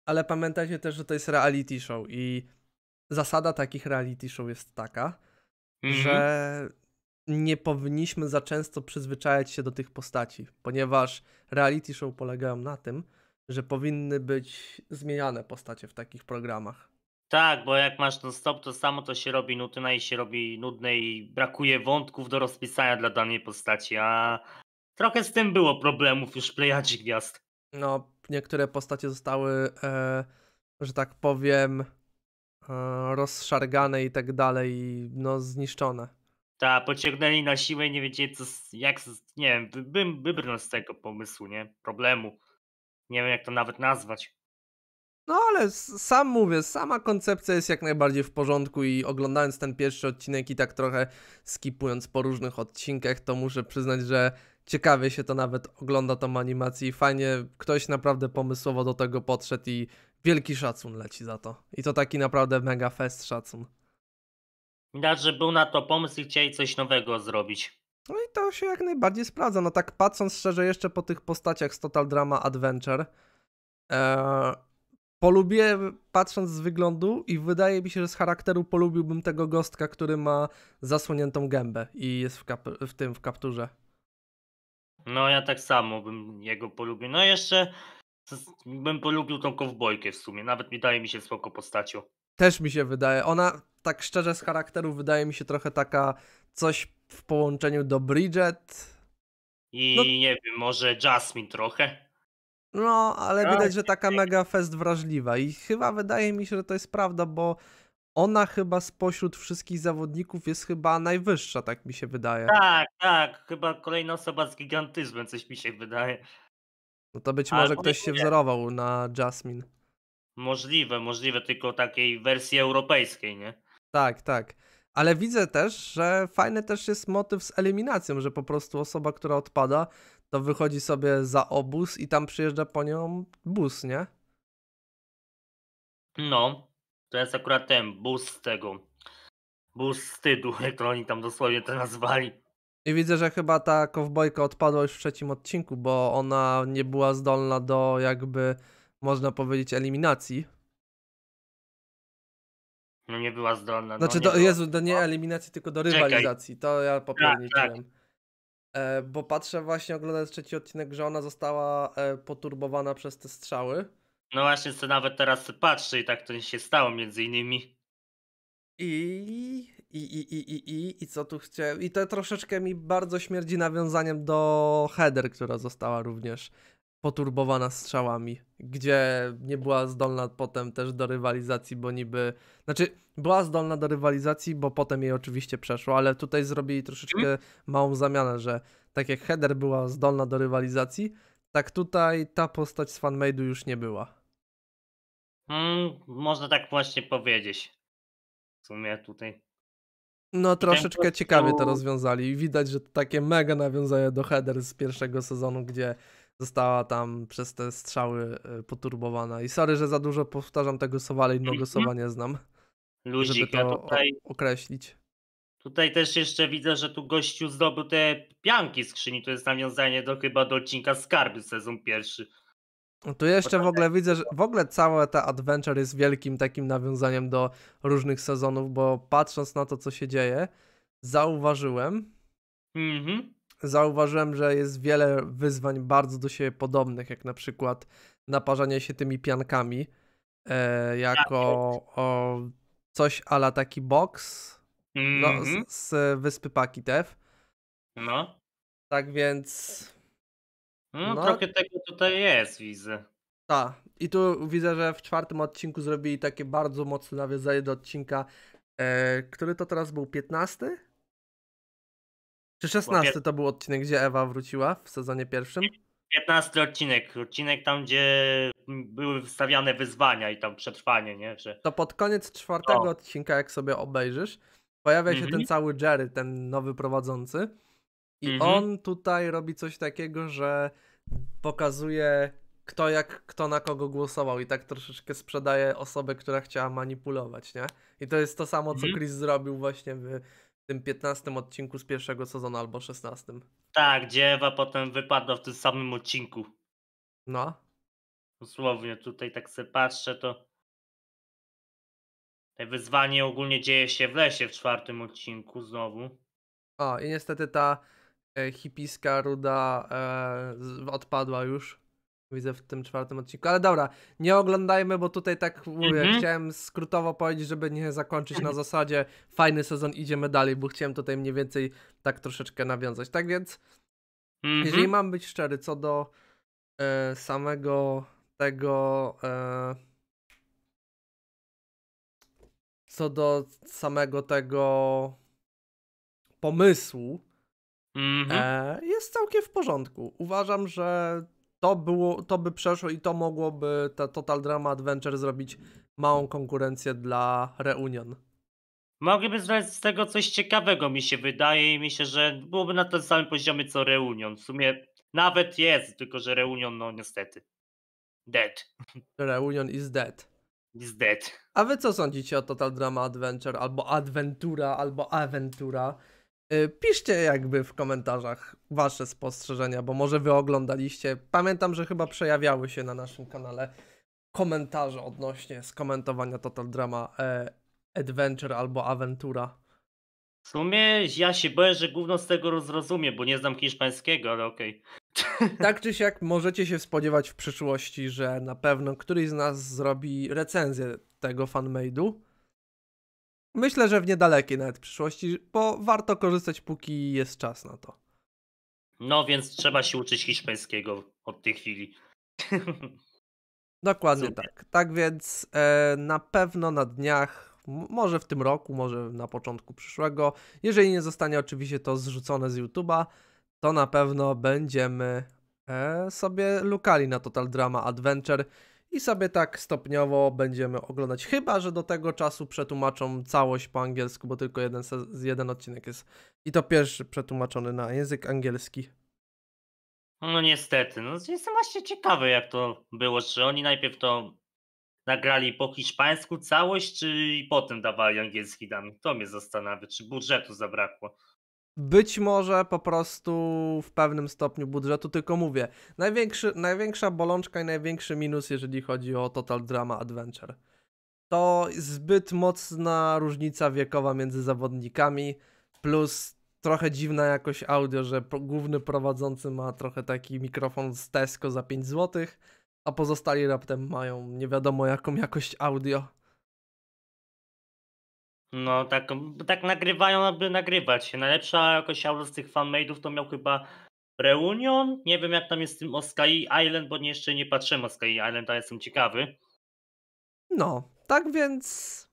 ale pamiętajcie też, że to jest reality show i zasada takich reality show jest taka, mhm. że nie powinniśmy za często przyzwyczajać się do tych postaci, ponieważ reality show polegają na tym, że powinny być zmieniane postacie w takich programach. Tak, bo jak masz ten stop, to samo to się robi nutyna i się robi nudne i brakuje wątków do rozpisania dla danej postaci, a trochę z tym było problemów już Plejadzie gwiazd. No, niektóre postacie zostały, e, że tak powiem, e, rozszargane i tak dalej, no zniszczone. Tak, pociągnęli na siłę i nie wiedzieli co, jak, nie wiem, wybrnąć z tego pomysłu, nie? Problemu. Nie wiem jak to nawet nazwać. No ale sam mówię, sama koncepcja jest jak najbardziej w porządku i oglądając ten pierwszy odcinek i tak trochę skipując po różnych odcinkach, to muszę przyznać, że ciekawie się to nawet ogląda tą animację i fajnie ktoś naprawdę pomysłowo do tego podszedł i wielki szacun leci za to. I to taki naprawdę mega fest szacun. Widać, że był na to pomysł i chcieli coś nowego zrobić. No i to się jak najbardziej sprawdza. No tak patrząc szczerze jeszcze po tych postaciach z Total Drama Adventure, e, polubiłem patrząc z wyglądu i wydaje mi się, że z charakteru polubiłbym tego gostka, który ma zasłoniętą gębę i jest w, kap- w tym, w kapturze. No ja tak samo bym jego polubił. No jeszcze bym polubił tą kowbojkę w sumie. Nawet wydaje mi się spoko postacią. Też mi się wydaje. Ona tak szczerze z charakteru wydaje mi się trochę taka coś w połączeniu do Bridget. I no... nie wiem, może Jasmine trochę. No, ale tak. widać, że taka mega fest wrażliwa i chyba wydaje mi się, że to jest prawda, bo ona chyba spośród wszystkich zawodników jest chyba najwyższa, tak mi się wydaje. Tak, tak, chyba kolejna osoba z gigantyzmem, coś mi się wydaje. No to być może ktoś się wzorował na Jasmine. Możliwe, możliwe, tylko takiej wersji europejskiej, nie? Tak, tak. Ale widzę też, że fajny też jest motyw z eliminacją, że po prostu osoba, która odpada, to wychodzi sobie za obóz i tam przyjeżdża po nią bus, nie? No, to jest akurat ten bus z tego, bus wstydu, jak to oni tam dosłownie to nazwali. I widzę, że chyba ta kowbojka odpadła już w trzecim odcinku, bo ona nie była zdolna do jakby, można powiedzieć, eliminacji. No nie była zdolna. No znaczy, no, nie do, Jezu, do nie no. eliminacji, tylko do Czekaj. rywalizacji. To ja popełniłem. Tak, tak. E, bo patrzę właśnie, oglądając trzeci odcinek, że ona została e, poturbowana przez te strzały. No właśnie, co nawet teraz patrzę i tak to się stało między innymi. I, i, i, i, i, i, i co tu chciałem? I to troszeczkę mi bardzo śmierdzi nawiązaniem do header, która została również poturbowana strzałami, gdzie nie była zdolna potem też do rywalizacji, bo niby. Znaczy, była zdolna do rywalizacji, bo potem jej oczywiście przeszło, ale tutaj zrobili troszeczkę mhm. małą zamianę, że tak jak Header była zdolna do rywalizacji, tak tutaj ta postać z fanmade'u już nie była. Hmm, można tak właśnie powiedzieć. W sumie tutaj. No troszeczkę ciekawie to rozwiązali. Widać, że to takie mega nawiązanie do Header z pierwszego sezonu, gdzie została tam przez te strzały e, poturbowana. I sorry, że za dużo powtarzam tego słowa, ale innego mhm. słowa nie znam. Luzik, żeby to tutaj... określić. Tutaj też jeszcze widzę, że tu gościu zdobył te pianki skrzyni. To jest nawiązanie do chyba do odcinka Skarby sezon pierwszy. No tu jeszcze w ogóle widzę, że w ogóle całe ta adventure jest wielkim takim nawiązaniem do różnych sezonów, bo patrząc na to, co się dzieje, zauważyłem, mm -hmm zauważyłem, że jest wiele wyzwań bardzo do siebie podobnych, jak na przykład naparzanie się tymi piankami e, jako tak o, coś ala taki box no, z, mhm. z wyspy Pakitew. No. Tak więc... No, no, trochę tego tutaj jest, widzę. Tak. I tu widzę, że w czwartym odcinku zrobili takie bardzo mocne nawiązanie do odcinka, e, który to teraz był 15? Czy 16 to był odcinek, gdzie Ewa wróciła w sezonie pierwszym? 15 odcinek, odcinek tam, gdzie były wystawiane wyzwania i tam przetrwanie, nie? Że... To pod koniec czwartego odcinka, jak sobie obejrzysz, pojawia się mm -hmm. ten mhm. cały Jerry, ten nowy prowadzący. I mm -hmm. on tutaj robi coś takiego, że pokazuje kto jak, kto na kogo głosował i tak troszeczkę sprzedaje osobę, która chciała manipulować, nie? I to jest to samo, co mhm. Chris zrobił właśnie w tym 15 odcinku z pierwszego sezonu albo 16. Tak, gdzie Ewa potem wypadła w tym samym odcinku. No. Dosłownie tutaj tak sobie patrzę, to wyzwanie ogólnie dzieje się w lesie w czwartym odcinku znowu. O, i niestety ta e, hipiska ruda e, odpadła już widzę w tym czwartym odcinku. Ale dobra, nie oglądajmy, bo tutaj tak mówię, mm chciałem skrótowo powiedzieć, żeby nie zakończyć na zasadzie fajny sezon, idziemy dalej, bo chciałem tutaj mniej więcej tak troszeczkę nawiązać. Tak więc, mhm. jeżeli mam być szczery co do e, samego tego... E, co do samego tego pomysłu, mhm. e, jest całkiem w porządku. Uważam, że to, było, to by przeszło i to mogłoby ta Total Drama Adventure zrobić małą konkurencję dla Reunion. Mogliby zrobić z tego coś ciekawego, mi się wydaje, i myślę, że byłoby na tym samym poziomie co Reunion. W sumie nawet jest, tylko że Reunion, no niestety. Dead. Reunion is dead. Is dead. A wy co sądzicie o Total Drama Adventure, albo Adventura, albo Aventura? Y, piszcie jakby w komentarzach wasze spostrzeżenia, bo może wy oglądaliście. Pamiętam, że chyba przejawiały się na naszym kanale komentarze odnośnie skomentowania Total Drama e, Adventure albo Aventura. W sumie ja się boję, że gówno z tego rozrozumie, bo nie znam hiszpańskiego, ale okej. Okay. Tak czy siak możecie się spodziewać w przyszłości, że na pewno któryś z nas zrobi recenzję tego fanmade'u. Myślę, że w niedalekiej nawet przyszłości, bo warto korzystać, póki jest czas na to. No więc trzeba się uczyć hiszpańskiego od tej chwili. Dokładnie Super. tak. Tak więc e, na pewno na dniach, może w tym roku, może na początku przyszłego, jeżeli nie zostanie oczywiście to zrzucone z YouTube'a, to na pewno będziemy e, sobie lukali na Total Drama Adventure i sobie tak stopniowo będziemy oglądać. Chyba, że do tego czasu przetłumaczą całość po angielsku, bo tylko jeden, jeden odcinek jest. I to pierwszy przetłumaczony na język angielski. No niestety, no jestem właśnie ciekawy, jak to było, czy oni najpierw to nagrali po hiszpańsku całość, czy i potem dawali angielski damy. To mnie zastanawia, czy budżetu zabrakło być może po prostu w pewnym stopniu budżetu, tylko mówię, największy, największa bolączka i największy minus, jeżeli chodzi o Total Drama Adventure. To zbyt mocna różnica wiekowa między zawodnikami, plus trochę dziwna jakość audio, że główny prowadzący ma trochę taki mikrofon z Tesco za 5 zł, a pozostali raptem mają nie wiadomo jaką jakość audio. No tak, tak nagrywają, aby nagrywać. Najlepsza jakoś audio z tych fanmade'ów to miał chyba Reunion. Nie wiem jak tam jest z tym Oskai Island, bo jeszcze nie patrzyłem Oskai Island, ale jestem ciekawy. No, tak więc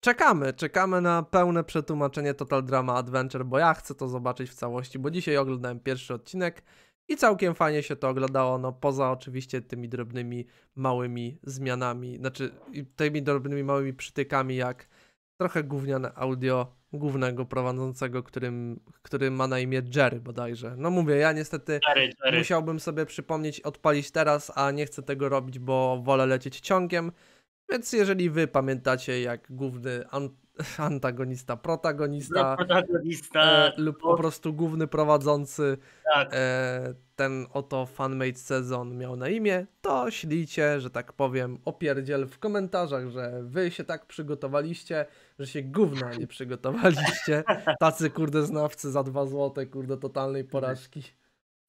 czekamy, czekamy na pełne przetłumaczenie Total Drama Adventure, bo ja chcę to zobaczyć w całości, bo dzisiaj oglądałem pierwszy odcinek i całkiem fajnie się to oglądało, no poza oczywiście tymi drobnymi, małymi zmianami, znaczy tymi drobnymi, małymi przytykami jak trochę gówniane audio głównego prowadzącego, którym, który ma na imię Jerry bodajże. No mówię, ja niestety Jerry, Jerry. musiałbym sobie przypomnieć, odpalić teraz, a nie chcę tego robić, bo wolę lecieć ciągiem. Więc jeżeli wy pamiętacie, jak główny antagonista, protagonista, no, protagonista e, no. lub po prostu główny prowadzący tak. e, ten oto fanmade sezon miał na imię, to ślicie, że tak powiem, opierdziel w komentarzach, że wy się tak przygotowaliście, że się gówna nie przygotowaliście. Tacy kurde znawcy za dwa złote, kurde totalnej porażki.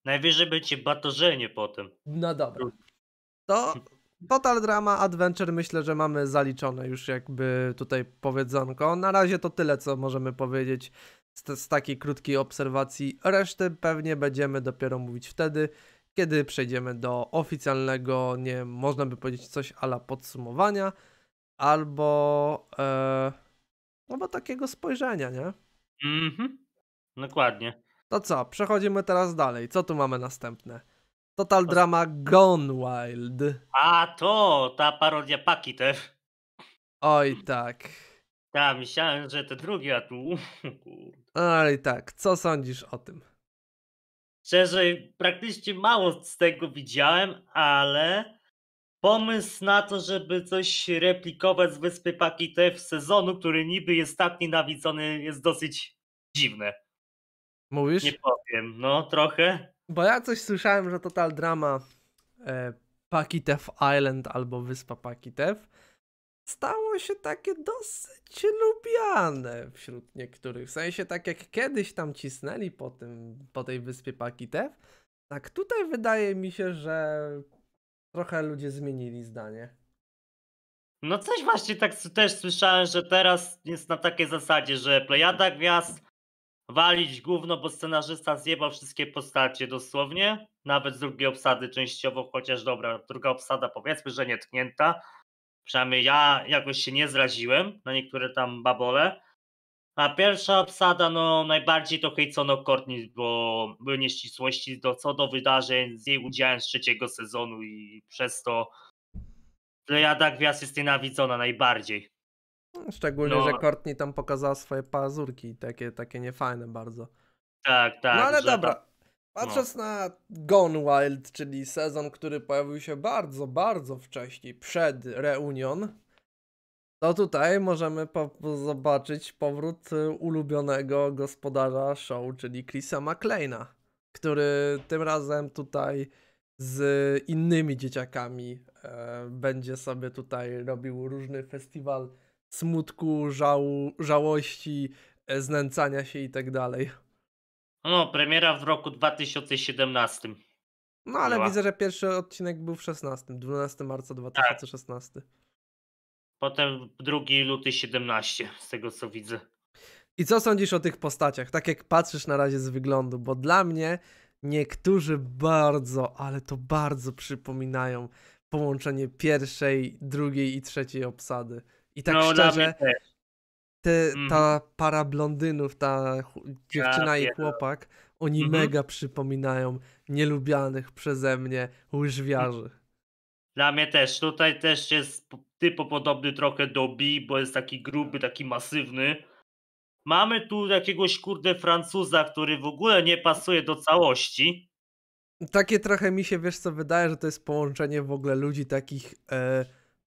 Najwyżej będzie batorzenie potem. No dobra. To Total Drama Adventure myślę, że mamy zaliczone już jakby tutaj powiedzonko. Na razie to tyle, co możemy powiedzieć z, z takiej krótkiej obserwacji. Reszty pewnie będziemy dopiero mówić wtedy, kiedy przejdziemy do oficjalnego, nie można by powiedzieć coś ala podsumowania, albo e, no bo takiego spojrzenia, nie? Mhm, dokładnie. To co, przechodzimy teraz dalej. Co tu mamy następne? Total Drama Gone Wild. A to, ta parodia Paki też. Oj tak. Ja myślałem, że to drugi, a tu... Oj tak, co sądzisz o tym? Szczerze, praktycznie mało z tego widziałem, ale pomysł na to, żeby coś replikować z Wyspy Paki w sezonu, który niby jest tak nienawidzony, jest dosyć dziwny. Mówisz? Nie powiem, no trochę. Bo ja coś słyszałem, że Total Drama e, Pakitew Island albo Wyspa Pakitew stało się takie dosyć lubiane wśród niektórych. W sensie tak jak kiedyś tam cisnęli po, tym, po tej wyspie Pakitew, tak tutaj wydaje mi się, że trochę ludzie zmienili zdanie. No coś właśnie tak też słyszałem, że teraz jest na takiej zasadzie, że plejada gwiazd walić główno, bo scenarzysta zjebał wszystkie postacie dosłownie, nawet z drugiej obsady częściowo, chociaż dobra, druga obsada powiedzmy, że nie tknięta. Przynajmniej ja jakoś się nie zraziłem na niektóre tam babole. A pierwsza obsada, no najbardziej to hejcono Courtney, bo były nieścisłości do, co do wydarzeń z jej udziałem z trzeciego sezonu i przez to plejada tak gwiazd jest nienawidzona najbardziej. Szczególnie, no. że Courtney tam pokazała swoje pazurki, takie, takie niefajne bardzo. Tak, tak. No ale dobra. Ta... Patrząc no. na Gone Wild, czyli sezon, który pojawił się bardzo, bardzo wcześniej, przed Reunion, to tutaj możemy po zobaczyć powrót y, ulubionego gospodarza show, czyli Chrisa McLeana, który tym razem tutaj z innymi dzieciakami e, będzie sobie tutaj robił różny festiwal smutku, żału, żałości, e, znęcania się i tak dalej. No, premiera w roku 2017. No, ale była. widzę, że pierwszy odcinek był w 16, 12 marca 2016. Tak. Potem drugi luty 17, z tego co widzę. I co sądzisz o tych postaciach? Tak jak patrzysz na razie z wyglądu, bo dla mnie niektórzy bardzo, ale to bardzo przypominają połączenie pierwszej, drugiej i trzeciej obsady i tak no, szczerze, te, mm -hmm. ta para blondynów, ta dziewczyna ja, tak, i chłopak, oni mm -hmm. mega przypominają nielubianych przeze mnie łyżwiarzy. Dla mnie też. Tutaj też jest typo podobny trochę do B, bo jest taki gruby, taki masywny. Mamy tu jakiegoś kurde Francuza, który w ogóle nie pasuje do całości. Takie trochę mi się, wiesz co, wydaje, że to jest połączenie w ogóle ludzi takich... E,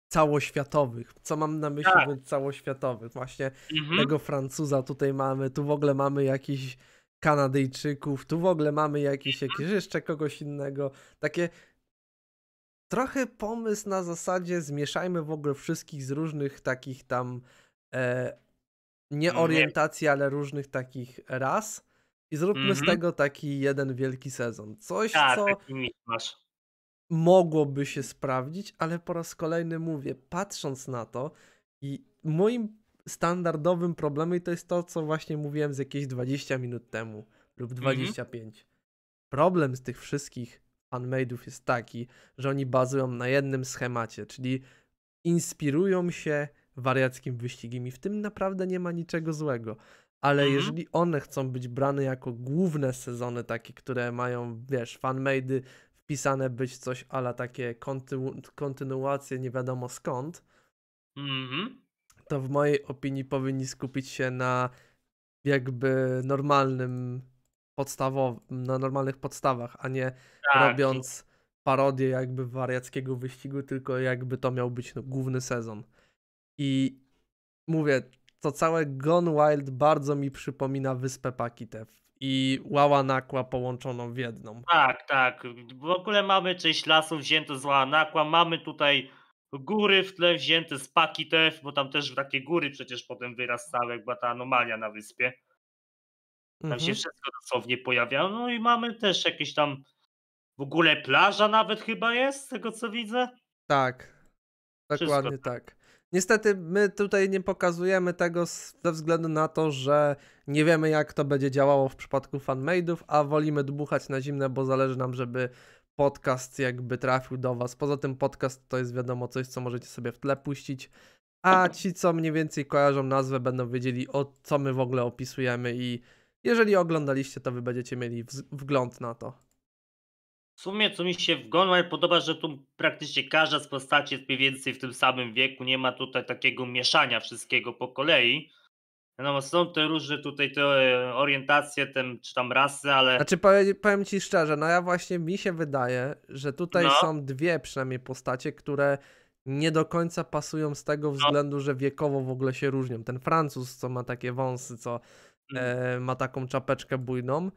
całoświatowych. Co mam na myśli, tak. całoświatowych? Właśnie mhm. tego Francuza tutaj mamy, tu w ogóle mamy jakiś Kanadyjczyków, tu w ogóle mamy jakiś, mhm. jakiś jeszcze kogoś innego. Takie trochę pomysł na zasadzie zmieszajmy w ogóle wszystkich z różnych takich tam e, nie orientacji, ale różnych takich raz i zróbmy z mhm. tego taki jeden wielki sezon. Coś, tak, co... Taki mogłoby się sprawdzić, ale po raz kolejny mówię, patrząc na to i moim standardowym problemem to jest to, co właśnie mówiłem z jakieś 20 minut temu lub 25. Mm -hmm. Problem z tych wszystkich fanmade'ów jest taki, że oni bazują na jednym schemacie, czyli inspirują się wariackim wyścigiem i w tym naprawdę nie ma niczego złego. Ale mm -hmm. jeżeli one chcą być brane jako główne sezony, takie, które mają, wiesz, fanmade'y wpisane być coś ala takie kontynu kontynuacje nie wiadomo skąd, mm -hmm. to w mojej opinii powinni skupić się na jakby normalnym podstawowym, na normalnych podstawach, a nie tak. robiąc parodię jakby wariackiego wyścigu, tylko jakby to miał być no, główny sezon. I mówię, to całe Gone Wild bardzo mi przypomina wyspę Pakitew i Łałanakła połączoną w jedną. Tak, tak. W ogóle mamy część lasów wzięte z Łałanakła, mamy tutaj góry w tle wzięte z Pakitew, bo tam też w takie góry przecież potem wyrastały, jak była ta anomalia na wyspie. Tam mhm. się wszystko dosłownie pojawia. No i mamy też jakieś tam w ogóle plaża nawet chyba jest, z tego co widzę. Tak, dokładnie wszystko. tak. Niestety my tutaj nie pokazujemy tego ze względu na to, że nie wiemy jak to będzie działało w przypadku fanmade'ów, a wolimy dmuchać na zimne, bo zależy nam, żeby podcast jakby trafił do Was. Poza tym podcast to jest wiadomo coś, co możecie sobie w tle puścić, a ci, co mniej więcej kojarzą nazwę, będą wiedzieli o co my w ogóle opisujemy i jeżeli oglądaliście, to Wy będziecie mieli wgląd na to. W sumie, co mi się w Gonway podoba, że tu praktycznie każda z postaci jest mniej więcej w tym samym wieku, nie ma tutaj takiego mieszania wszystkiego po kolei. No, są te różne tutaj te e, orientacje, ten, czy tam rasy, ale. Znaczy, powiem, powiem ci szczerze, no ja właśnie mi się wydaje, że tutaj no. są dwie przynajmniej postacie, które nie do końca pasują z tego no. względu, no. że wiekowo w ogóle się różnią. Ten Francuz, co ma takie wąsy, co mhm. e, ma taką czapeczkę bujną,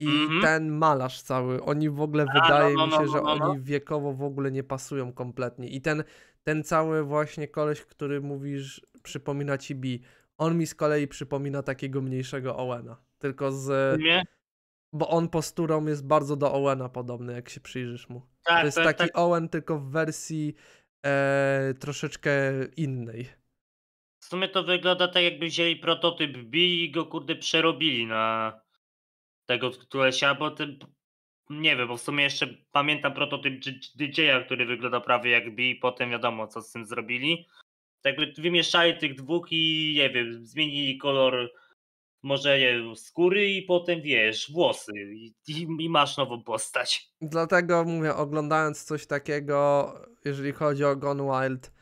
i mm-hmm. ten malarz cały. Oni w ogóle A, no, wydaje no, no, mi się, no, że no, no, oni wiekowo w ogóle nie pasują kompletnie. I ten, ten cały właśnie koleś, który mówisz, przypomina ci Bi. On mi z kolei przypomina takiego mniejszego Owena. Tylko z. Nie? Bo on posturą jest bardzo do Owena podobny, jak się przyjrzysz mu. Tak, to jest tak, taki tak. Owen, tylko w wersji e, troszeczkę innej. W sumie to wygląda tak, jakby wzięli prototyp Bi i go kurde przerobili na tego się, bo ty, nie wiem, bo w sumie jeszcze pamiętam prototyp DJ-a, który wygląda prawie jak B i potem wiadomo, co z tym zrobili. Jakby wymieszali tych dwóch i nie wiem, zmienili kolor może nie skóry i potem wiesz, włosy i, i, i masz nową postać. Dlatego mówię, oglądając coś takiego, jeżeli chodzi o Gone Wild,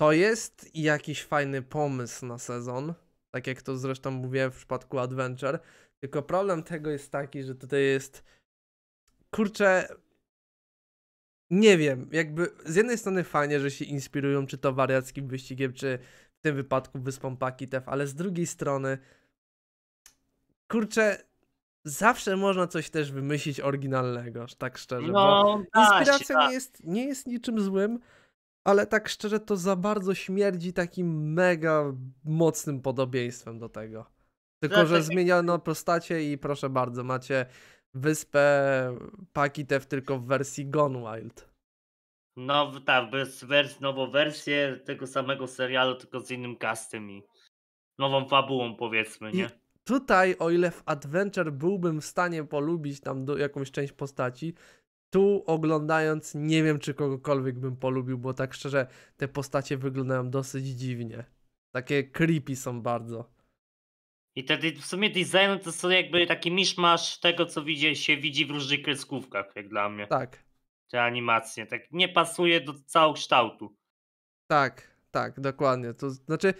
to jest jakiś fajny pomysł na sezon. Tak jak to zresztą mówiłem w przypadku Adventure tylko problem tego jest taki, że tutaj jest. Kurczę. Nie wiem, jakby z jednej strony fajnie, że się inspirują czy to wariackim wyścigiem, czy w tym wypadku wyspą Pakitew, ale z drugiej strony kurczę, zawsze można coś też wymyślić oryginalnego, tak szczerze. No, inspiracja da, nie, jest, nie jest niczym złym, ale tak szczerze to za bardzo śmierdzi takim mega mocnym podobieństwem do tego. Tylko, znaczy, że e, zmieniono postacie i proszę bardzo, macie wyspę Pakitew tylko w wersji Gone Wild. No tak, bez wers nową wersję tego samego serialu, tylko z innym castem i nową fabułą powiedzmy, nie? I tutaj, o ile w Adventure byłbym w stanie polubić tam do, jakąś część postaci, tu oglądając nie wiem, czy kogokolwiek bym polubił, bo tak szczerze te postacie wyglądają dosyć dziwnie. Takie creepy są bardzo. I te, w sumie designy to są jakby taki miszmasz tego, co widzi, się widzi w różnych kreskówkach, jak dla mnie. Tak. Te animacje, tak nie pasuje do całego kształtu Tak, tak, dokładnie. To znaczy,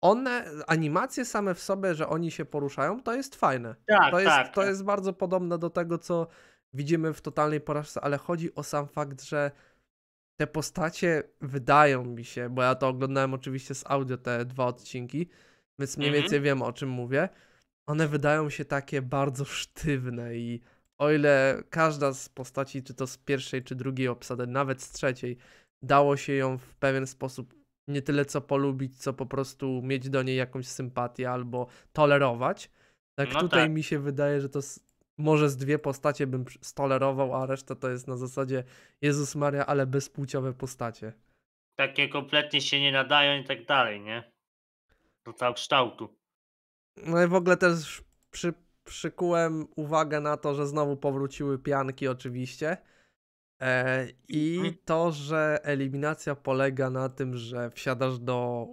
one, animacje same w sobie, że oni się poruszają, to jest fajne. Tak, to jest, tak, to tak. jest bardzo podobne do tego, co widzimy w totalnej porażce, ale chodzi o sam fakt, że te postacie wydają mi się, bo ja to oglądałem oczywiście z audio te dwa odcinki, więc mniej mhm. więcej wiem o czym mówię. One wydają się takie bardzo sztywne i o ile każda z postaci, czy to z pierwszej, czy drugiej obsady, nawet z trzeciej, dało się ją w pewien sposób nie tyle co polubić, co po prostu mieć do niej jakąś sympatię albo tolerować. Tak no tutaj tak. mi się wydaje, że to z, może z dwie postacie bym stolerował, a reszta to jest na zasadzie Jezus Maria, ale bezpłciowe postacie. Takie kompletnie się nie nadają i tak dalej, nie? do kształtu. No i w ogóle też przy, przykułem uwagę na to, że znowu powróciły pianki oczywiście. E, I mhm. to, że eliminacja polega na tym, że wsiadasz do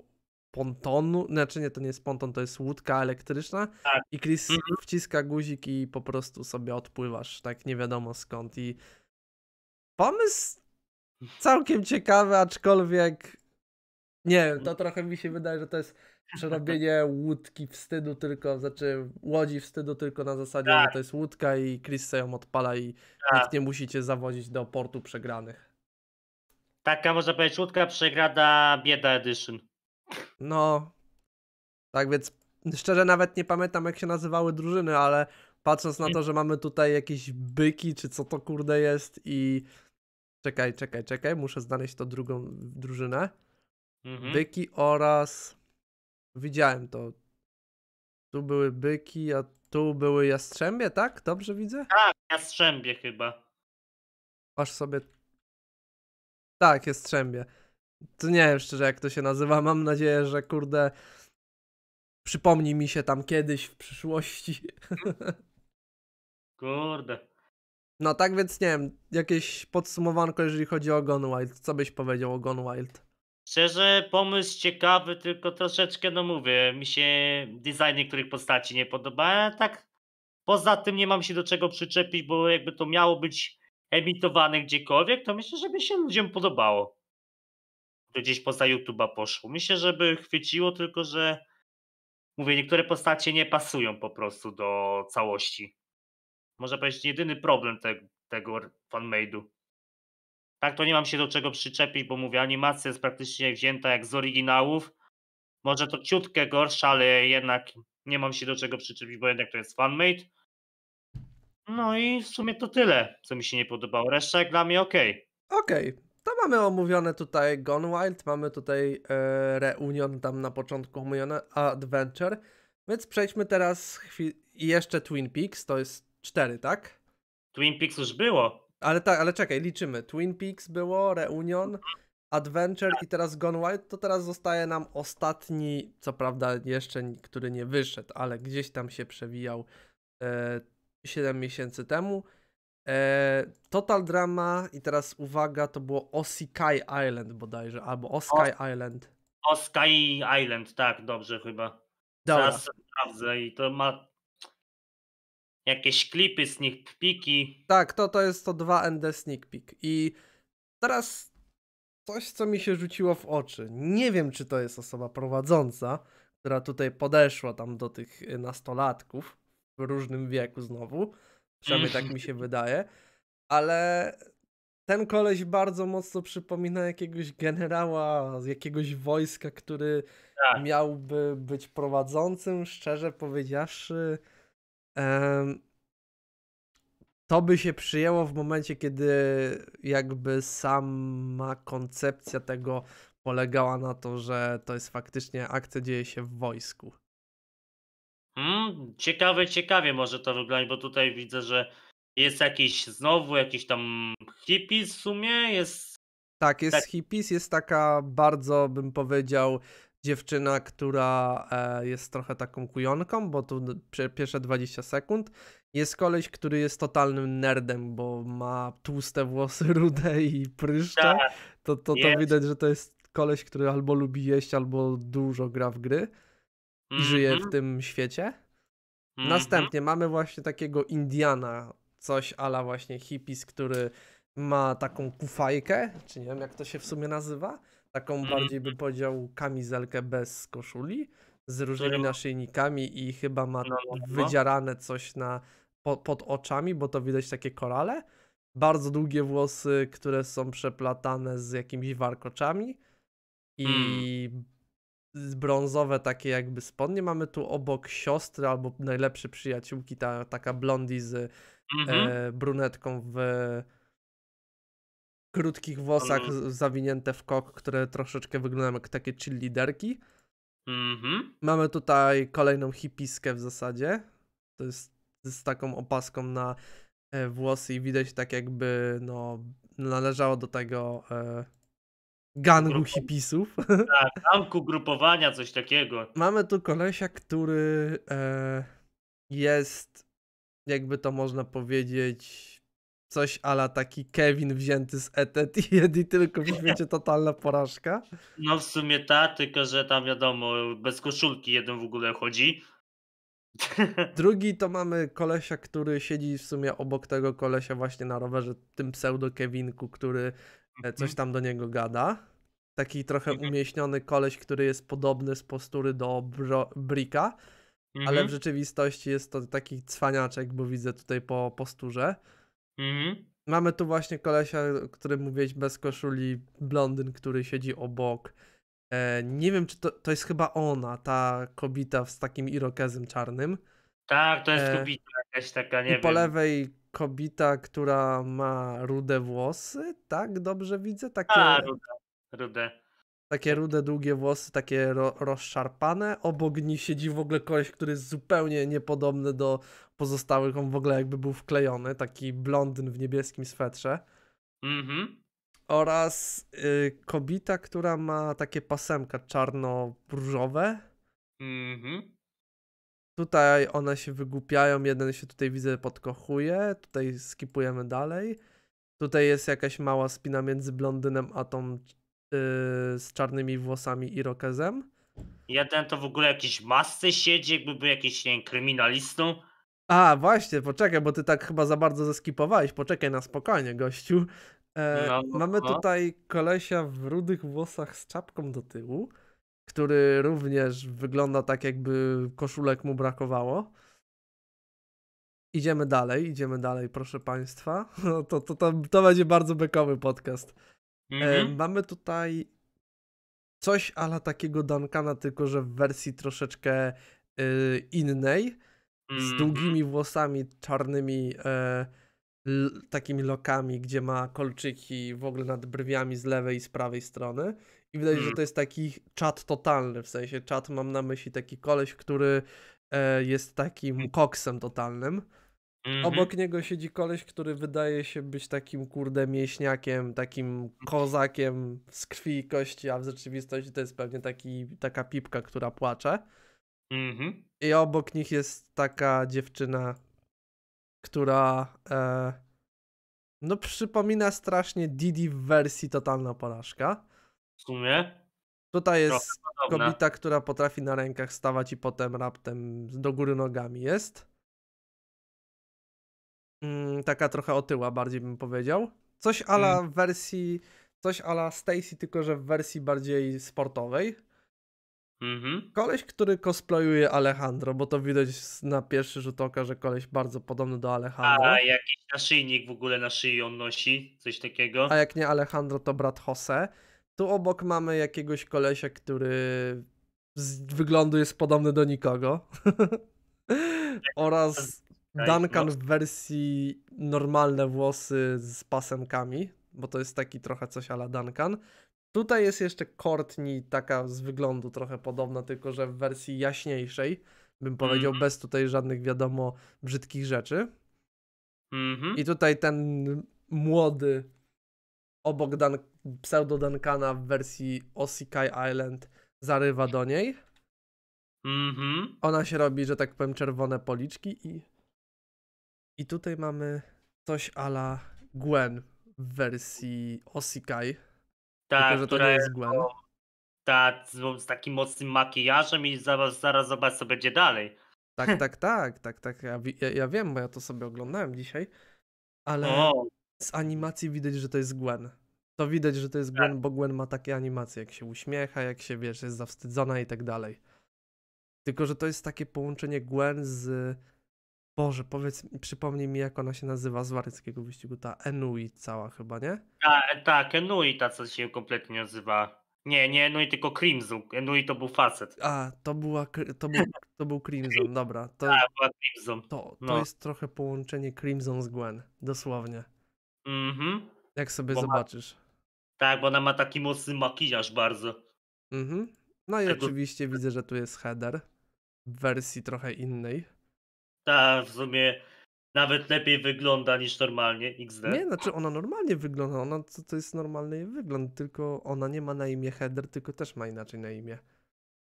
pontonu, znaczy nie, to nie jest ponton, to jest łódka elektryczna tak. i Chris mhm. wciska guzik i po prostu sobie odpływasz, tak nie wiadomo skąd i pomysł całkiem ciekawy, aczkolwiek nie, to trochę mi się wydaje, że to jest przerobienie łódki wstydu tylko, znaczy łodzi wstydu tylko na zasadzie, tak. że to jest łódka i Chris ją odpala i tak. nikt nie musi cię zawozić do portu przegranych. Taka można powiedzieć łódka przegrana bieda edition. No, tak więc szczerze nawet nie pamiętam jak się nazywały drużyny, ale patrząc na to, że mamy tutaj jakieś byki, czy co to kurde jest i czekaj, czekaj, czekaj, muszę znaleźć to drugą drużynę. Mhm. Byki oraz Widziałem to. Tu były byki, a tu były jastrzębie, tak? Dobrze widzę? Tak, jastrzębie chyba. Masz sobie. Tak, jastrzębie. To nie wiem szczerze, jak to się nazywa. Mam nadzieję, że kurde. Przypomni mi się tam kiedyś w przyszłości. Kurde. No tak więc nie wiem, jakieś podsumowanko, jeżeli chodzi o Gone Wild. Co byś powiedział o Gone Wild? Szczerze, pomysł ciekawy, tylko troszeczkę, no mówię, mi się design niektórych postaci nie podoba. tak, poza tym nie mam się do czego przyczepić, bo jakby to miało być emitowane gdziekolwiek, to myślę, żeby się ludziom podobało. To gdzieś poza YouTube'a poszło. Myślę, żeby chwyciło, tylko że mówię, niektóre postacie nie pasują po prostu do całości. Można powiedzieć, jedyny problem te, tego fanmade'u. Tak, to nie mam się do czego przyczepić, bo mówię, animacja jest praktycznie wzięta jak z oryginałów. Może to ciutkę gorsza, ale jednak nie mam się do czego przyczepić, bo jednak to jest fanmade. No i w sumie to tyle, co mi się nie podobało. Reszta jak dla mnie ok. Okej, okay. to mamy omówione tutaj Gone Wild, mamy tutaj e, Reunion, tam na początku omówione Adventure. Więc przejdźmy teraz chwil... jeszcze Twin Peaks, to jest 4, tak? Twin Peaks już było. Ale tak, ale czekaj, liczymy. Twin Peaks było, Reunion, Adventure i teraz Gone Wild, to teraz zostaje nam ostatni, co prawda jeszcze, który nie wyszedł, ale gdzieś tam się przewijał e, 7 miesięcy temu. E, Total Drama i teraz uwaga, to było Oskai Island bodajże, albo Oskai o, Island. Oskai Island, tak, dobrze chyba. Dobra. Teraz sprawdzę i to ma jakieś klipy, sneak peeki. Tak, to, to jest to 2ND sneak peek. I teraz coś, co mi się rzuciło w oczy. Nie wiem, czy to jest osoba prowadząca, która tutaj podeszła tam do tych y, nastolatków w różnym wieku znowu. Przynajmniej tak mi się mm. wydaje. Ale ten koleś bardzo mocno przypomina jakiegoś generała z jakiegoś wojska, który tak. miałby być prowadzącym, szczerze powiedziawszy to by się przyjęło w momencie, kiedy jakby sama koncepcja tego polegała na to, że to jest faktycznie akcja dzieje się w wojsku. Hmm, ciekawe, ciekawie może to wyglądać, bo tutaj widzę, że jest jakiś znowu jakiś tam hippies w sumie, jest... Tak, jest tak. hippies, jest taka bardzo bym powiedział dziewczyna, która e, jest trochę taką kujonką, bo tu pierwsze 20 sekund. Jest koleś, który jest totalnym nerdem, bo ma tłuste włosy rude i pryszcze. Tak. To, to, to widać, że to jest koleś, który albo lubi jeść, albo dużo gra w gry i mm -hmm. żyje w mhm. tym świecie. Mm -hmm. Następnie mamy właśnie takiego Indiana, coś ala właśnie hippies, który ma taką kufajkę, czy nie wiem jak to się w sumie nazywa Taką mhm. bardziej bym powiedział kamizelkę bez koszuli, z różnymi naszyjnikami i chyba ma no, no, no. wydzierane coś na, po, pod oczami, bo to widać takie korale. Bardzo długie włosy, które są przeplatane z jakimiś warkoczami i mm. brązowe takie jakby spodnie. Mamy tu obok siostry albo najlepsze przyjaciółki, ta, taka blondy z mhm. e, brunetką w krótkich włosach mm. zawinięte w kok, które troszeczkę wyglądają jak takie chilliderki. mm -hmm. Mamy tutaj kolejną hipiskę w zasadzie. To jest z taką opaską na e, włosy i widać tak jakby no należało do tego e, gangu hipisów. Tak, gangu grupowania, coś takiego. Mamy tu kolesia, który e, jest jakby to można powiedzieć coś ala taki Kevin wzięty z Etet i Edi tylko w świecie totalna porażka? No w sumie ta, tylko że tam wiadomo, bez koszulki jeden w ogóle chodzi. Drugi to mamy kolesia, który siedzi w sumie obok tego kolesia właśnie na rowerze, tym pseudo Kevinku, który e, coś mhm. tam do niego gada. Taki trochę mhm. umieśniony koleś, który jest podobny z postury do bro- Brika, ale mhm. w rzeczywistości jest to taki cwaniaczek, bo widzę tutaj po posturze. Mhm. Mamy tu właśnie kolesia, o którym mówiłeś bez koszuli, blondyn, który siedzi obok. E, nie wiem, czy to, to jest chyba ona, ta kobieta z takim irokezem czarnym. Tak, to jest e, kobieta jakaś taka, nie i wiem. po lewej kobieta, która ma rude włosy, tak? Dobrze widzę? Takie... A, tak, rude. rude takie rude, długie włosy, takie ro, rozszarpane. Obok nich siedzi w ogóle koleś, który jest zupełnie niepodobny do pozostałych. On w ogóle jakby był wklejony, taki blondyn w niebieskim swetrze. Mhm. Oraz y, kobieta, która ma takie pasemka czarno-różowe. Mhm. tutaj one się wygłupiają, jeden się tutaj widzę podkochuje, tutaj skipujemy dalej. Tutaj jest jakaś mała spina między blondynem a tą Y, z czarnymi włosami i rokezem. Jeden to w ogóle jakiś masce siedzi, jakby był jakiś nie kryminalistą. A, właśnie, poczekaj, bo ty tak chyba za bardzo zeskipowałeś. Poczekaj na spokojnie, gościu. E, no, mamy no. tutaj kolesia w rudych włosach z czapką do tyłu, który również wygląda tak, jakby koszulek mu brakowało. Idziemy dalej, idziemy dalej, proszę Państwa. No to, to, to, to będzie bardzo bekowy podcast. E, mhm. E, mamy tutaj coś ala takiego Duncana, tylko że w wersji troszeczkę y, innej, z mhm. długimi włosami, czarnymi e, l, takimi lokami, gdzie ma kolczyki w ogóle nad brwiami z lewej i z prawej strony. I wydaje się, że mm. to jest taki czat totalny, w sensie czat mam na myśli taki koleś, który e, jest takim mm. koksem totalnym. Mhm. Obok niego siedzi koleś, który wydaje się być takim kurde mięśniakiem, takim kozakiem z krwi i kości, a w rzeczywistości to jest pewnie taki, taka pipka, która płacze. Mhm. I obok nich jest taka dziewczyna, która e, no przypomina strasznie Didi w wersji totalna porażka. W sumie? Tutaj jest kobieta, która potrafi na rękach stawać i potem raptem do góry nogami jest. Mm, taka trochę otyła bardziej bym powiedział. Coś ala hmm. wersji, coś ala Stacy, tylko że w wersji bardziej sportowej. Mhm. Koleś, który cosplayuje Alejandro, bo to widać na pierwszy rzut oka, że koleś bardzo podobny do Alejandro. A jakiś naszyjnik w ogóle na szyi on nosi, coś takiego. A jak nie Alejandro, to brat Jose. Tu obok mamy jakiegoś kolesia, który z wyglądu jest podobny do nikogo. Tak, Oraz Duncan no. w wersji normalne włosy z pasemkami, bo to jest taki trochę coś ala Duncan. Tutaj jest jeszcze Courtney, taka z wyglądu trochę podobna, tylko że w wersji jaśniejszej, bym powiedział, mm bez tutaj żadnych wiadomo brzydkich rzeczy. Mm -hmm. I tutaj ten młody obok Dan pseudo Duncana w wersji Osikai Island zarywa do niej. Mm -hmm. Ona się robi, że tak powiem, czerwone policzki i i tutaj mamy coś ala Gwen w wersji Osikai. Tak, tylko, że to nie jest Gwen. Tak, z, takim mocnym makijażem i zaraz, zaraz zobacz co będzie dalej. Tak, tak, tak, tak, tak. Ja, ja, ja, wiem, bo ja to sobie oglądałem dzisiaj. Ale o. z animacji widać, że to jest Gwen. To widać, że to jest Gwen, tak. bo Gwen ma takie animacje, jak się uśmiecha, jak się wiesz, jest zawstydzona i tak dalej. Tylko, że to jest takie połączenie Gwen z Boże, powiedz, przypomnij mi, jak ona się nazywa z waryckiego wyścigu, ta Enui cała chyba, nie? tak, ta, Enui ta, co się kompletnie nazywa. Nie, nie Enui, tylko Crimson. Enui to był facet. A, to była, to był, to był Crimson, dobra. To, A, tak, była Crimson. To, to no. jest trochę połączenie Crimson z Gwen, dosłownie. Mhm. Jak sobie bo zobaczysz. Ma, tak, bo ona ma taki mocny makijaż bardzo. Mhm. No i Tego... oczywiście widzę, że tu jest header w wersji trochę innej ta w sumie nawet lepiej wygląda niż normalnie XD. Nie, znaczy ona normalnie wygląda, ona to, to jest normalny wygląd, tylko ona nie ma na imię header, tylko też ma inaczej na imię.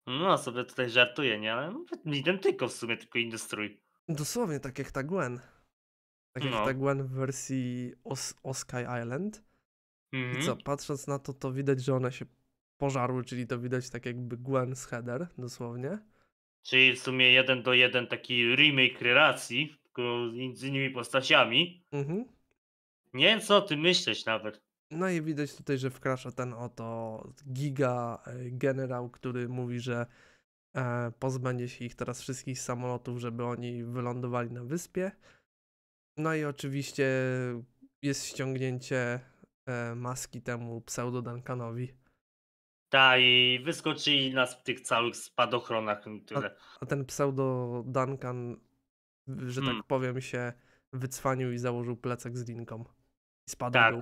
No, sobie tutaj żartuję, nie? Ale no, identyko w sumie, tylko inny strój. Dosłownie, tak jak ta Gwen. Tak jak no. ta Gwen w wersji Os Osky Island. Mhm. I co, patrząc na to, to widać, że one się pożarły, czyli to widać tak jakby Gwen z header, dosłownie. Czyli w sumie jeden do jeden taki remake relacji, z innymi postaciami. Mhm. Nie wiem co o tym myśleć nawet. No i widać tutaj, że wkracza ten oto giga e, generał, który mówi, że e, pozbędzie się ich teraz wszystkich samolotów, żeby oni wylądowali na wyspie. No i oczywiście jest ściągnięcie e, maski temu pseudo-Duncanowi. Tak, i wyskoczyli nas w tych całych spadochronach. A, a ten pseudo Duncan, że tak hmm. tak powiem, się wycwanił i założył plecak z linką. I spadł. Tak.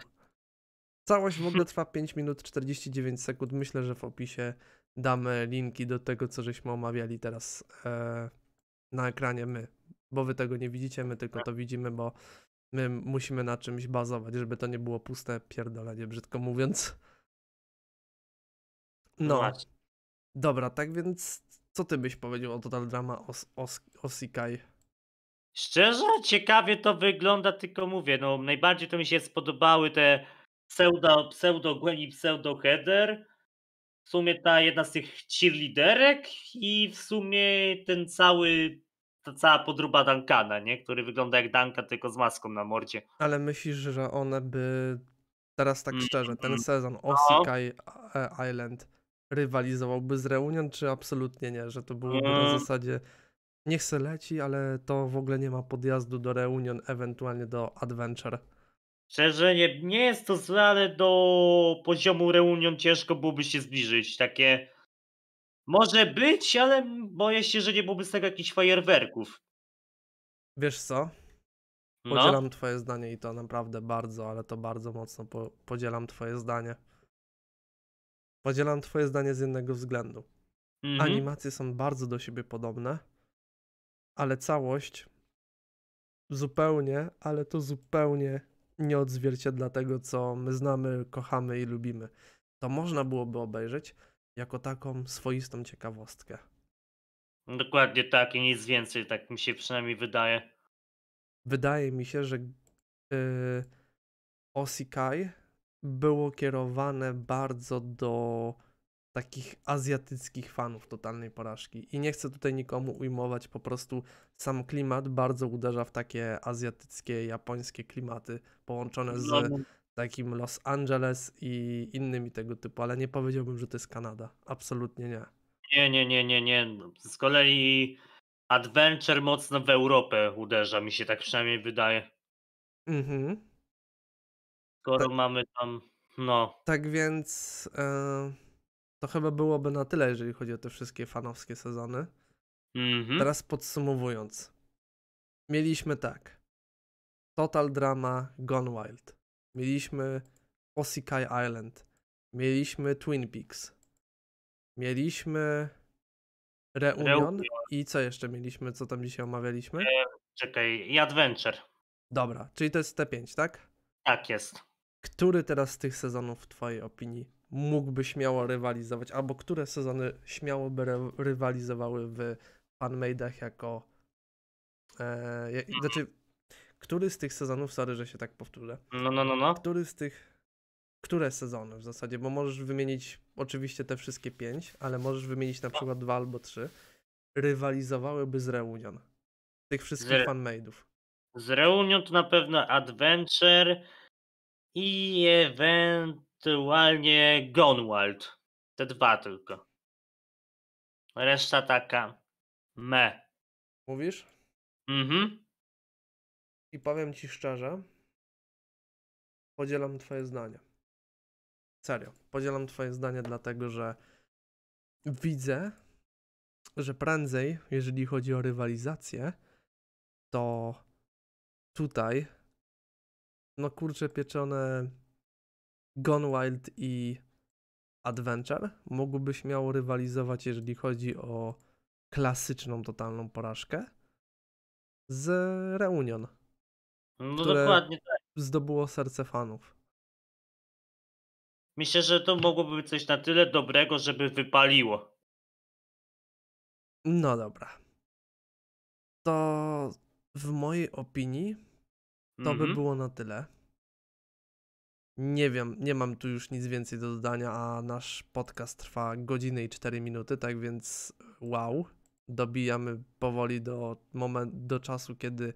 Całość w ogóle trwa 5 minut 49 sekund. Myślę, że w opisie damy linki do tego, co żeśmy omawiali teraz e, na ekranie my. Bo wy tego nie widzicie, my tylko tak. to widzimy, bo my musimy na czymś bazować, żeby to nie było puste pierdolenie, brzydko mówiąc. No. Właśnie. Dobra, tak więc co ty byś powiedział o Total Drama o o Osikai? Szczerze, ciekawie to wygląda, tylko mówię, no najbardziej to mi się spodobały te pseudo, pseudo głębi, pseudo header. W sumie ta jedna z tych cheerleaderek i w sumie ten cały, ta cała podróba Duncana, nie? Który wygląda jak Danka, tylko z maską na mordzie. Ale myślisz, że one by teraz tak mm. szczerze, ten mm. sezon Osikai no. E, Island rywalizowałby z Reunion, czy absolutnie nie? Że to byłoby mm. na zasadzie niech se leci, ale to w ogóle nie ma podjazdu do Reunion, ewentualnie do Adventure. Szczerze, nie, nie jest to złe, ale do poziomu Reunion ciężko byłoby się zbliżyć. Takie może być, ale boję się, że nie byłoby z tego jakichś fajerwerków. Wiesz co? No. Podzielam no. twoje zdanie i to naprawdę bardzo, ale to bardzo mocno po podzielam twoje zdanie. Podzielam Twoje zdanie z jednego względu. Mhm. Animacje są bardzo do siebie podobne, ale całość zupełnie, ale to zupełnie nie odzwierciedla tego, co my znamy, kochamy i lubimy. To można byłoby obejrzeć jako taką swoistą ciekawostkę. Dokładnie tak i nic więcej, tak mi się przynajmniej wydaje. Wydaje mi się, że yy, Osikai było kierowane bardzo do takich azjatyckich fanów totalnej porażki. I nie chcę tutaj nikomu ujmować, po prostu sam klimat bardzo uderza w takie azjatyckie, japońskie klimaty połączone z no, no. takim Los Angeles i innymi tego typu, ale nie powiedziałbym, że to jest Kanada. Absolutnie nie. Nie, nie, nie, nie, nie. No, z kolei Adventure mocno w Europę uderza, mi się tak przynajmniej wydaje. Mhm skoro tak, mamy tam, no. Tak więc e, to chyba byłoby na tyle, jeżeli chodzi o te wszystkie fanowskie sezony. Mhm. Teraz podsumowując. Mieliśmy tak. Total Drama Gone Wild. Mieliśmy Osikai Island. Mieliśmy Twin Peaks. Mieliśmy Reunion. Reunion. I co jeszcze mieliśmy? Co tam dzisiaj omawialiśmy? E, czekaj, i Adventure. Dobra, czyli to jest T5, tak? Tak jest. Który teraz z tych sezonów, w Twojej opinii, mógłby śmiało rywalizować, albo które sezony śmiało by rywalizowały w fanmade'ach jako. E, jak, znaczy, który z tych sezonów, sorry, że się tak powtórzę. No, no, no, no. Który z tych. Które sezony w zasadzie? Bo możesz wymienić oczywiście te wszystkie pięć, ale możesz wymienić na przykład dwa albo trzy. Rywalizowałyby z Reunion. Tych wszystkich fanmade'ów. Z Reunion to na pewno Adventure i ewentualnie Gonwald. Te dwa tylko. Reszta taka me. Mówisz? Mhm. I powiem ci szczerze, podzielam twoje zdanie. Serio, podzielam twoje zdanie dlatego, że widzę, że prędzej, jeżeli chodzi o rywalizację, to tutaj no kurczę pieczone Gone Wild i Adventure mogłyby śmiało rywalizować, jeżeli chodzi o klasyczną totalną porażkę z Reunion. No które dokładnie tak. Zdobyło serce fanów. Myślę, że to mogłoby być coś na tyle dobrego, żeby wypaliło. No dobra. To w mojej opinii to by mhm. było na tyle. Nie wiem, nie mam tu już nic więcej do dodania, a nasz podcast trwa godzinę i 4 minuty, tak więc wow. Dobijamy powoli do, moment, do czasu, kiedy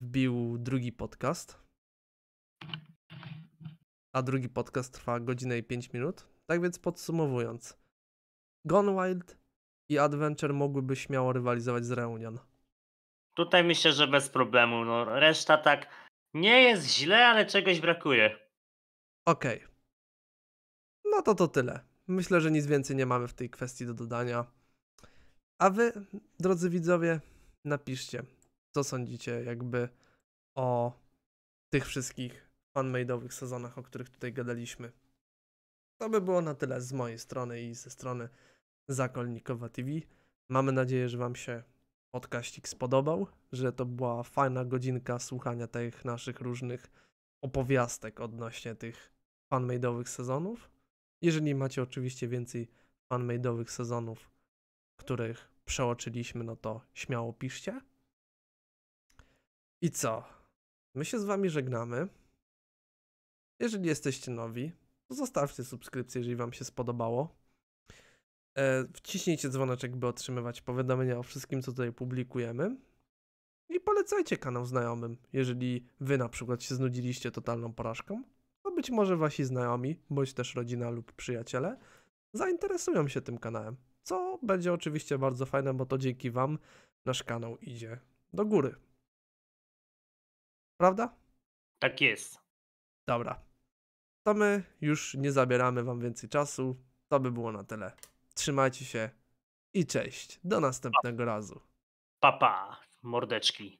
wbił drugi podcast. A drugi podcast trwa godzinę i 5 minut. Tak więc podsumowując, Gone Wild i Adventure mogłyby śmiało rywalizować z Reunion. Tutaj myślę, że bez problemu. No, reszta tak nie jest źle, ale czegoś brakuje. Okej. Okay. No to to tyle. Myślę, że nic więcej nie mamy w tej kwestii do dodania. A wy, drodzy widzowie, napiszcie, co sądzicie jakby o tych wszystkich fanmade'owych sezonach, o których tutaj gadaliśmy. To by było na tyle z mojej strony i ze strony Zakolnikowa TV. Mamy nadzieję, że wam się podkaścik spodobał, że to była fajna godzinka słuchania tych naszych różnych opowiastek odnośnie tych fanmade'owych sezonów. Jeżeli macie oczywiście więcej fanmade'owych sezonów, których przeoczyliśmy, no to śmiało piszcie. I co? My się z wami żegnamy. Jeżeli jesteście nowi, to zostawcie subskrypcję, jeżeli wam się spodobało. E, wciśnijcie dzwoneczek, by otrzymywać powiadomienia o wszystkim, co tutaj publikujemy. I polecajcie kanał znajomym, jeżeli wy na przykład się znudziliście totalną porażką, to być może wasi znajomi, bądź też rodzina lub przyjaciele, zainteresują się tym kanałem. Co będzie oczywiście bardzo fajne, bo to dzięki wam nasz kanał idzie do góry. Prawda? Tak jest. Dobra. To my już nie zabieramy wam więcej czasu. To by było na tyle. Trzymajcie się i cześć. Do następnego razu. Papa, pa, mordeczki.